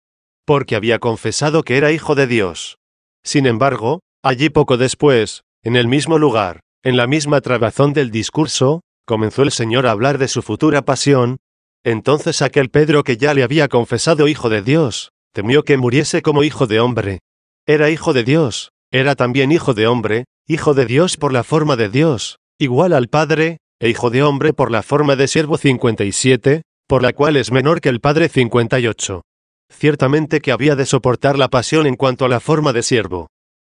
Porque había confesado que era hijo de Dios. Sin embargo, allí poco después, en el mismo lugar, en la misma trabazón del discurso, comenzó el Señor a hablar de su futura pasión. Entonces aquel Pedro que ya le había confesado hijo de Dios, temió que muriese como hijo de hombre. Era hijo de Dios, era también hijo de hombre, hijo de Dios por la forma de Dios, igual al Padre, e hijo de hombre por la forma de siervo 57, por la cual es menor que el padre 58. Ciertamente que había de soportar la pasión en cuanto a la forma de siervo.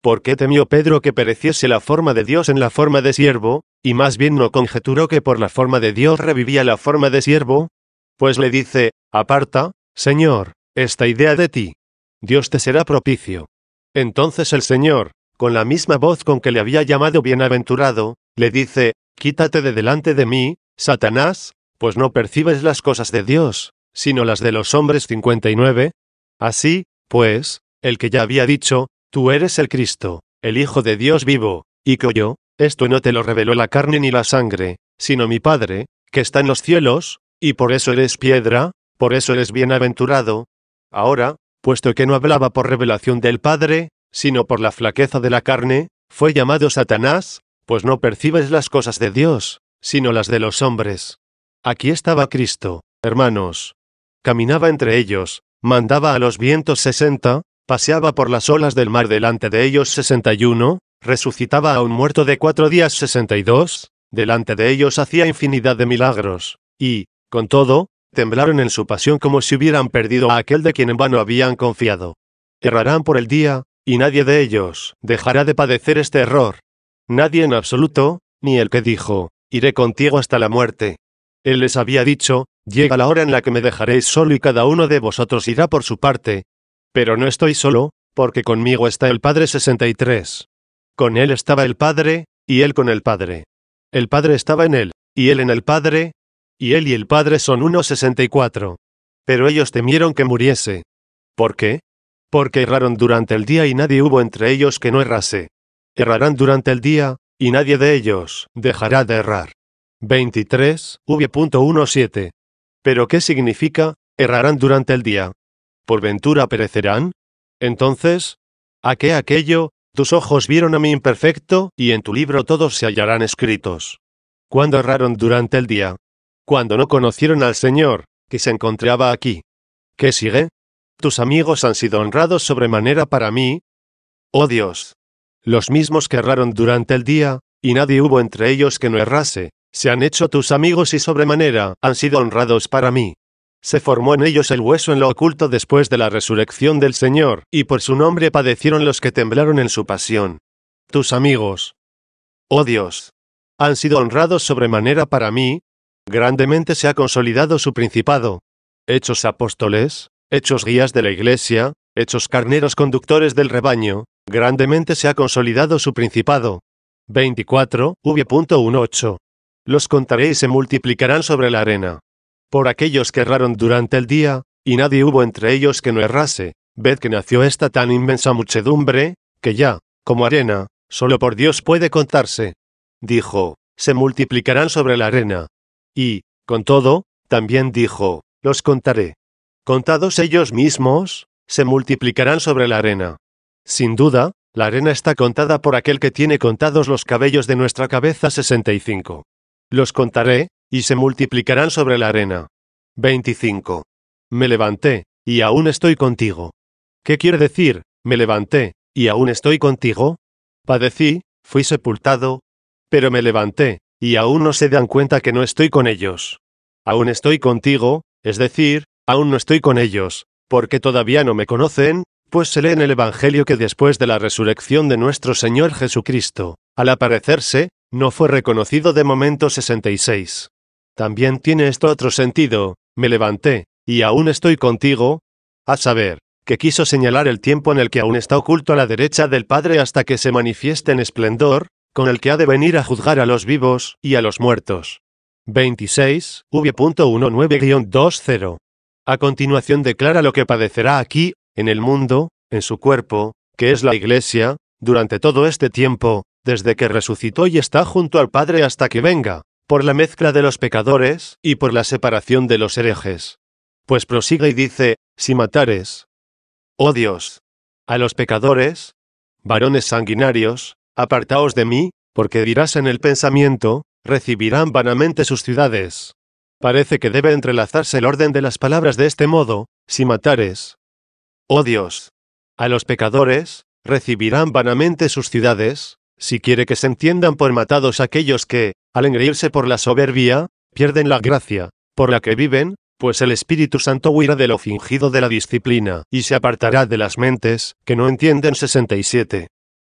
¿Por qué temió Pedro que pereciese la forma de Dios en la forma de siervo, y más bien no conjeturó que por la forma de Dios revivía la forma de siervo? Pues le dice, aparta, Señor, esta idea de ti. Dios te será propicio. Entonces el Señor, con la misma voz con que le había llamado bienaventurado, le dice, Quítate de delante de mí, Satanás, pues no percibes las cosas de Dios, sino las de los hombres 59. Así, pues, el que ya había dicho, tú eres el Cristo, el Hijo de Dios vivo, y que yo, esto no te lo reveló la carne ni la sangre, sino mi Padre, que está en los cielos, y por eso eres piedra, por eso eres bienaventurado. Ahora, puesto que no hablaba por revelación del Padre, sino por la flaqueza de la carne, fue llamado Satanás, pues no percibes las cosas de Dios, sino las de los hombres. Aquí estaba Cristo, hermanos. Caminaba entre ellos, mandaba a los vientos sesenta, paseaba por las olas del mar delante de ellos 61, resucitaba a un muerto de cuatro días 62, delante de ellos hacía infinidad de milagros, y, con todo, temblaron en su pasión como si hubieran perdido a aquel de quien en vano habían confiado. Errarán por el día, y nadie de ellos dejará de padecer este error. Nadie en absoluto, ni el que dijo, iré contigo hasta la muerte, él les había dicho, llega la hora en la que me dejaréis solo y cada uno de vosotros irá por su parte. Pero no estoy solo, porque conmigo está el Padre 63. Con él estaba el Padre, y él con el Padre. El Padre estaba en él, y él en el Padre, y él y el Padre son uno 64. Pero ellos temieron que muriese. ¿Por qué? Porque erraron durante el día y nadie hubo entre ellos que no errase. Errarán durante el día, y nadie de ellos dejará de errar. 23, V.17. ¿Pero qué significa, errarán durante el día? ¿Por ventura perecerán? Entonces, ¿a qué aquello? Tus ojos vieron a mi imperfecto, y en tu libro todos se hallarán escritos. ¿Cuándo erraron durante el día? Cuando no conocieron al Señor, que se encontraba aquí. ¿Qué sigue? Tus amigos han sido honrados sobremanera para mí. Oh Dios. Los mismos que erraron durante el día, y nadie hubo entre ellos que no errase, se han hecho tus amigos y sobremanera, han sido honrados para mí. Se formó en ellos el hueso en lo oculto después de la resurrección del Señor, y por su nombre padecieron los que temblaron en su pasión. Tus amigos. Oh Dios. Han sido honrados sobremanera para mí. Grandemente se ha consolidado su principado. Hechos apóstoles, hechos guías de la Iglesia, hechos carneros conductores del rebaño, grandemente se ha consolidado su principado. 24, V.18. Los contaré y se multiplicarán sobre la arena. Por aquellos que erraron durante el día, y nadie hubo entre ellos que no errase, ved que nació esta tan inmensa muchedumbre, que ya, como arena, solo por Dios puede contarse. Dijo, se multiplicarán sobre la arena. Y, con todo, también dijo, los contaré. Contados ellos mismos, se multiplicarán sobre la arena. Sin duda, la arena está contada por aquel que tiene contados los cabellos de nuestra cabeza 65. Los contaré, y se multiplicarán sobre la arena. 25. Me levanté, y aún estoy contigo. ¿Qué quiere decir, me levanté, y aún estoy contigo? Padecí, fui sepultado, pero me levanté, y aún no se dan cuenta que no estoy con ellos. Aún estoy contigo, es decir, aún no estoy con ellos, porque todavía no me conocen, pues se lee en el Evangelio que después de la resurrección de nuestro Señor Jesucristo, al aparecerse, no fue reconocido de momento 66. También tiene esto otro sentido, me levanté, y aún estoy contigo, a saber, que quiso señalar el tiempo en el que aún está oculto a la derecha del Padre hasta que se manifieste en esplendor, con el que ha de venir a juzgar a los vivos y a los muertos. 26, V.19-20. A continuación declara lo que padecerá aquí, en el mundo, en su cuerpo, que es la Iglesia, durante todo este tiempo, desde que resucitó y está junto al Padre hasta que venga, por la mezcla de los pecadores, y por la separación de los herejes. Pues prosigue y dice, si matares, oh Dios, a los pecadores, varones sanguinarios, apartaos de mí, porque dirás en el pensamiento, recibirán vanamente sus ciudades. Parece que debe entrelazarse el orden de las palabras de este modo, si matares, oh Dios, a los pecadores, recibirán vanamente sus ciudades, si quiere que se entiendan por matados aquellos que, al engreírse por la soberbia, pierden la gracia, por la que viven, pues el Espíritu Santo huirá de lo fingido de la disciplina, y se apartará de las mentes, que no entienden 67.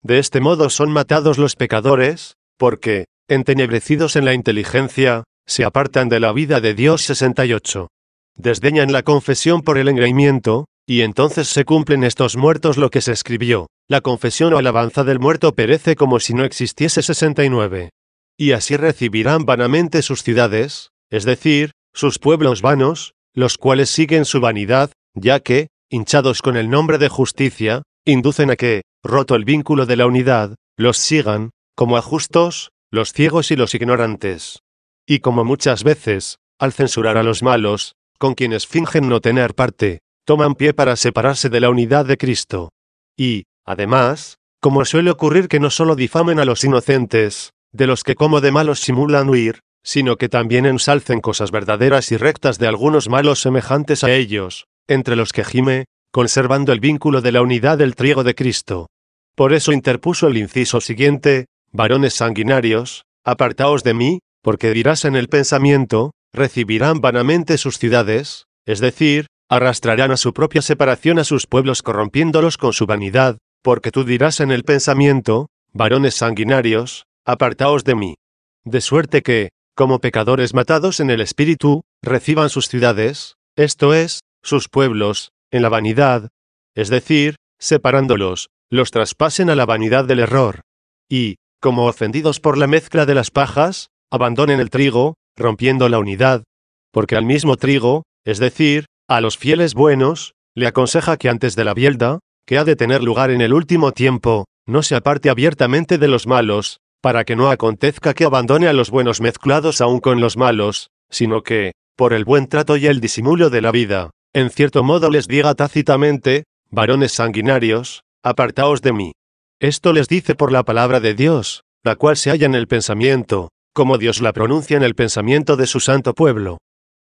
De este modo son matados los pecadores, porque, entenebrecidos en la inteligencia, se apartan de la vida de Dios 68. Desdeñan la confesión por el engreimiento, y entonces se cumplen estos muertos lo que se escribió. La confesión o alabanza del muerto perece como si no existiese 69. Y así recibirán vanamente sus ciudades, es decir, sus pueblos vanos, los cuales siguen su vanidad, ya que, hinchados con el nombre de justicia, inducen a que, roto el vínculo de la unidad, los sigan, como a justos, los ciegos y los ignorantes. Y como muchas veces, al censurar a los malos, con quienes fingen no tener parte, toman pie para separarse de la unidad de Cristo. Y, Además, como suele ocurrir que no solo difamen a los inocentes, de los que como de malos simulan huir, sino que también ensalcen cosas verdaderas y rectas de algunos malos semejantes a ellos, entre los que gime, conservando el vínculo de la unidad del triego de Cristo. Por eso interpuso el inciso siguiente, varones sanguinarios, apartaos de mí, porque dirás en el pensamiento, recibirán vanamente sus ciudades, es decir, arrastrarán a su propia separación a sus pueblos corrompiéndolos con su vanidad, porque tú dirás en el pensamiento, varones sanguinarios, apartaos de mí. De suerte que, como pecadores matados en el espíritu, reciban sus ciudades, esto es, sus pueblos, en la vanidad, es decir, separándolos, los traspasen a la vanidad del error. Y, como ofendidos por la mezcla de las pajas, abandonen el trigo, rompiendo la unidad. Porque al mismo trigo, es decir, a los fieles buenos, le aconseja que antes de la bielda, que ha de tener lugar en el último tiempo, no se aparte abiertamente de los malos, para que no acontezca que abandone a los buenos mezclados aún con los malos, sino que, por el buen trato y el disimulo de la vida, en cierto modo les diga tácitamente, varones sanguinarios, apartaos de mí. Esto les dice por la palabra de Dios, la cual se halla en el pensamiento, como Dios la pronuncia en el pensamiento de su santo pueblo.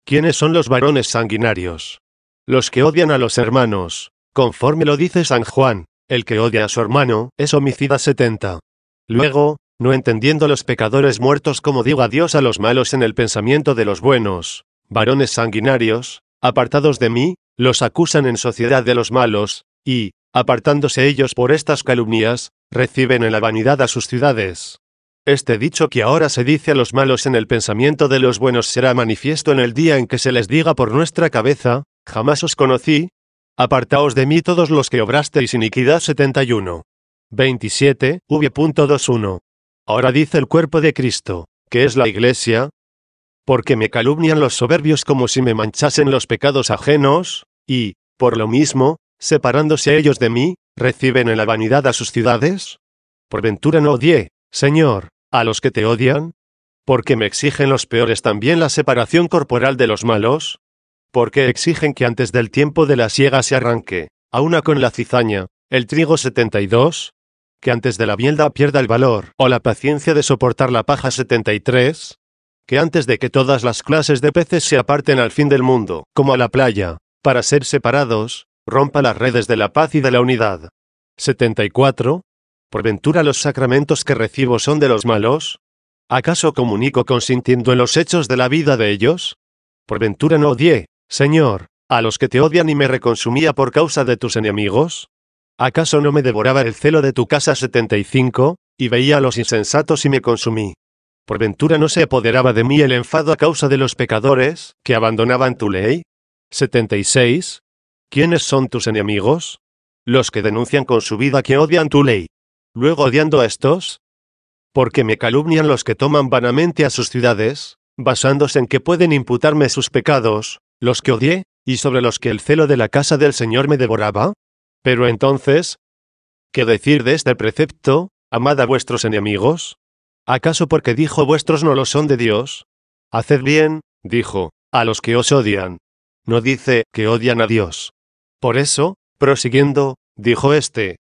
¿Quiénes son los varones sanguinarios? Los que odian a los hermanos, Conforme lo dice San Juan, el que odia a su hermano, es homicida 70. Luego, no entendiendo los pecadores muertos como digo Dios a los malos en el pensamiento de los buenos, varones sanguinarios, apartados de mí, los acusan en sociedad de los malos, y, apartándose ellos por estas calumnias, reciben en la vanidad a sus ciudades. Este dicho que ahora se dice a los malos en el pensamiento de los buenos será manifiesto en el día en que se les diga por nuestra cabeza, jamás os conocí, Apartaos de mí todos los que obrasteis iniquidad 71. 27, V.21. Ahora dice el cuerpo de Cristo, que es la iglesia, porque me calumnian los soberbios como si me manchasen los pecados ajenos, y, por lo mismo, separándose ellos de mí, reciben en la vanidad a sus ciudades. Por ventura no odié, Señor, a los que te odian, porque me exigen los peores también la separación corporal de los malos, qué exigen que antes del tiempo de la siega se arranque, a una con la cizaña, el trigo 72, que antes de la bielda pierda el valor o la paciencia de soportar la paja 73, que antes de que todas las clases de peces se aparten al fin del mundo, como a la playa, para ser separados, rompa las redes de la paz y de la unidad. 74. ¿Por ventura los sacramentos que recibo son de los malos? ¿Acaso comunico consintiendo en los hechos de la vida de ellos? Por ventura no odié, Señor, a los que te odian y me reconsumía por causa de tus enemigos? ¿Acaso no me devoraba el celo de tu casa 75, y veía a los insensatos y me consumí? ¿Por ventura no se apoderaba de mí el enfado a causa de los pecadores, que abandonaban tu ley? 76. ¿Quiénes son tus enemigos? Los que denuncian con su vida que odian tu ley. Luego odiando a estos, porque me calumnian los que toman vanamente a sus ciudades, basándose en que pueden imputarme sus pecados, los que odié, y sobre los que el celo de la casa del Señor me devoraba? Pero entonces, ¿qué decir de este precepto? Amad a vuestros enemigos. ¿Acaso porque dijo vuestros no lo son de Dios? Haced bien, dijo, a los que os odian. No dice que odian a Dios. Por eso, prosiguiendo, dijo este.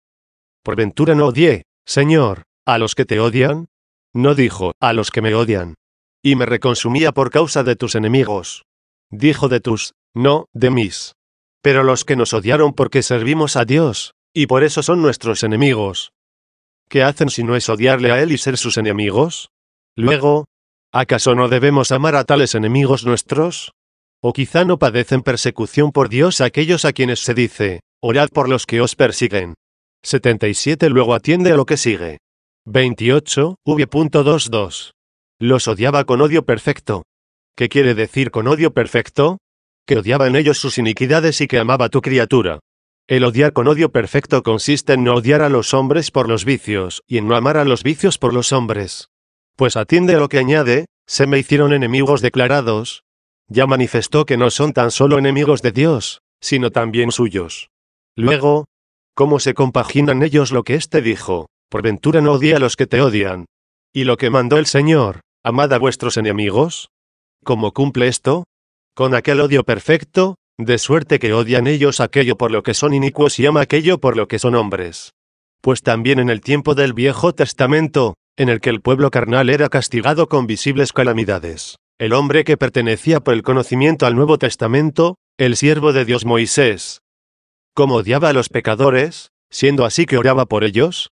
Por ventura no odié, Señor, a los que te odian. No dijo, a los que me odian. Y me reconsumía por causa de tus enemigos dijo de tus, no, de mis. Pero los que nos odiaron porque servimos a Dios, y por eso son nuestros enemigos. ¿Qué hacen si no es odiarle a Él y ser sus enemigos? Luego, ¿acaso no debemos amar a tales enemigos nuestros? ¿O quizá no padecen persecución por Dios aquellos a quienes se dice, orad por los que os persiguen? 77 Luego atiende a lo que sigue. 28, v.22. Los odiaba con odio perfecto, ¿Qué quiere decir con odio perfecto? Que odiaba en ellos sus iniquidades y que amaba tu criatura. El odiar con odio perfecto consiste en no odiar a los hombres por los vicios, y en no amar a los vicios por los hombres. Pues atiende a lo que añade, se me hicieron enemigos declarados. Ya manifestó que no son tan solo enemigos de Dios, sino también suyos. Luego, ¿cómo se compaginan ellos lo que éste dijo? Por ventura no odia a los que te odian. Y lo que mandó el Señor, amad a vuestros enemigos. ¿Cómo cumple esto? Con aquel odio perfecto, de suerte que odian ellos aquello por lo que son inicuos y ama aquello por lo que son hombres. Pues también en el tiempo del Viejo Testamento, en el que el pueblo carnal era castigado con visibles calamidades, el hombre que pertenecía por el conocimiento al Nuevo Testamento, el siervo de Dios Moisés. ¿Cómo odiaba a los pecadores, siendo así que oraba por ellos?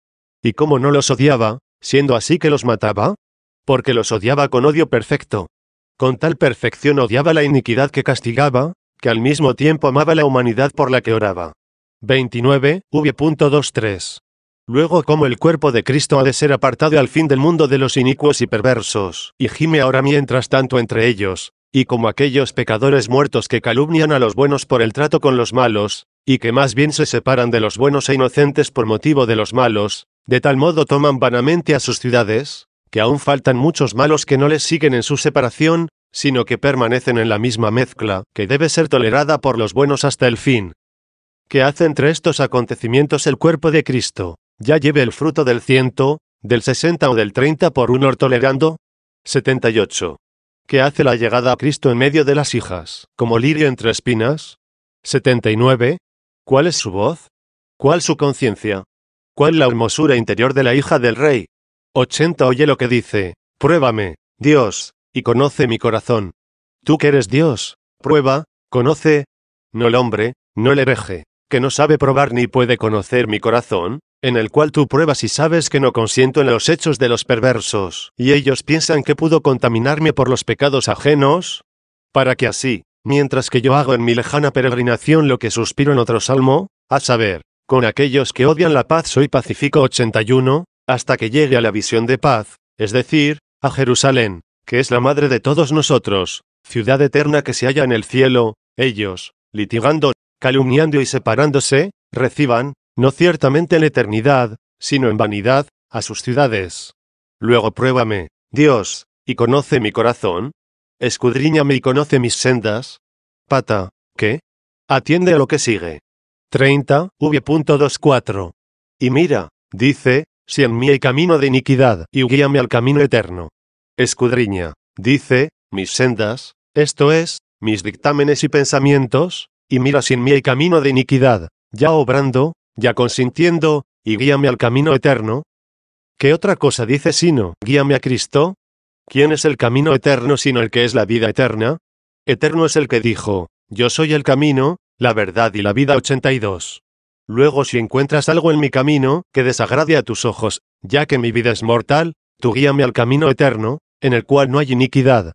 ¿Y cómo no los odiaba, siendo así que los mataba? Porque los odiaba con odio perfecto. Con tal perfección odiaba la iniquidad que castigaba, que al mismo tiempo amaba la humanidad por la que oraba. 29, Luego como el cuerpo de Cristo ha de ser apartado al fin del mundo de los inicuos y perversos, y gime ahora mientras tanto entre ellos, y como aquellos pecadores muertos que calumnian a los buenos por el trato con los malos, y que más bien se separan de los buenos e inocentes por motivo de los malos, de tal modo toman vanamente a sus ciudades, que aún faltan muchos malos que no les siguen en su separación, sino que permanecen en la misma mezcla, que debe ser tolerada por los buenos hasta el fin. ¿Qué hace entre estos acontecimientos el cuerpo de Cristo, ya lleve el fruto del ciento, del sesenta o del treinta por uno tolerando? 78. ¿Qué hace la llegada a Cristo en medio de las hijas, como lirio entre espinas? 79. ¿Cuál es su voz? ¿Cuál su conciencia? ¿Cuál la hermosura interior de la hija del rey? 80 Oye lo que dice, pruébame, Dios, y conoce mi corazón. Tú que eres Dios, prueba, conoce. No el hombre, no el hereje, que no sabe probar ni puede conocer mi corazón, en el cual tú pruebas y sabes que no consiento en los hechos de los perversos, y ellos piensan que pudo contaminarme por los pecados ajenos, para que así, mientras que yo hago en mi lejana peregrinación lo que suspiro en otro salmo, a saber, con aquellos que odian la paz soy pacífico 81, hasta que llegue a la visión de paz, es decir, a Jerusalén, que es la madre de todos nosotros, ciudad eterna que se halla en el cielo, ellos, litigando, calumniando y separándose, reciban, no ciertamente en eternidad, sino en vanidad, a sus ciudades. Luego pruébame, Dios, y conoce mi corazón. Escudriñame y conoce mis sendas. Pata, ¿qué? Atiende a lo que sigue. 30, v.24. Y mira, dice, si en mí hay camino de iniquidad, y guíame al camino eterno. Escudriña, dice, mis sendas, esto es, mis dictámenes y pensamientos, y mira si en mí hay camino de iniquidad, ya obrando, ya consintiendo, y guíame al camino eterno. ¿Qué otra cosa dice sino, guíame a Cristo? ¿Quién es el camino eterno sino el que es la vida eterna? Eterno es el que dijo, yo soy el camino, la verdad y la vida 82. Luego si encuentras algo en mi camino, que desagrade a tus ojos, ya que mi vida es mortal, tú guíame al camino eterno, en el cual no hay iniquidad.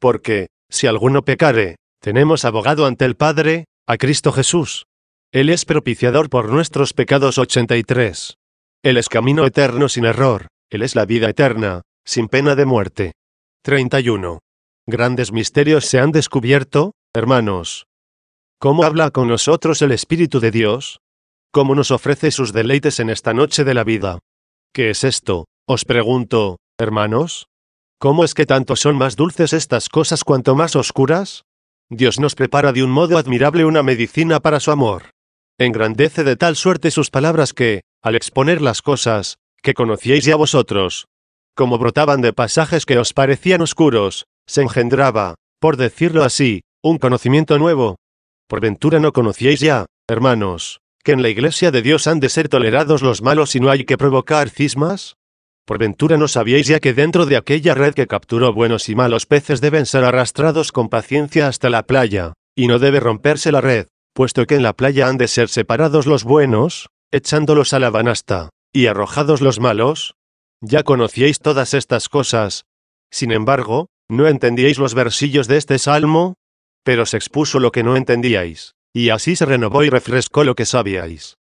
Porque, si alguno pecare, tenemos abogado ante el Padre, a Cristo Jesús. Él es propiciador por nuestros pecados 83. Él es camino eterno sin error, Él es la vida eterna, sin pena de muerte. 31. Grandes misterios se han descubierto, hermanos. ¿Cómo habla con nosotros el Espíritu de Dios? Cómo nos ofrece sus deleites en esta noche de la vida. ¿Qué es esto? Os pregunto, hermanos. ¿Cómo es que tanto son más dulces estas cosas cuanto más oscuras? Dios nos prepara de un modo admirable una medicina para su amor. Engrandece de tal suerte sus palabras que, al exponer las cosas, que conocíais ya vosotros, como brotaban de pasajes que os parecían oscuros, se engendraba, por decirlo así, un conocimiento nuevo. Por ventura no conocíais ya, hermanos, que en la iglesia de Dios han de ser tolerados los malos y no hay que provocar cismas? Por ventura no sabíais ya que dentro de aquella red que capturó buenos y malos peces deben ser arrastrados con paciencia hasta la playa, y no debe romperse la red, puesto que en la playa han de ser separados los buenos, echándolos a la banasta, y arrojados los malos. Ya conocíais todas estas cosas. Sin embargo, ¿no entendíais los versillos de este salmo? Pero se expuso lo que no entendíais. Y así se renovó y refrescó lo que sabíais.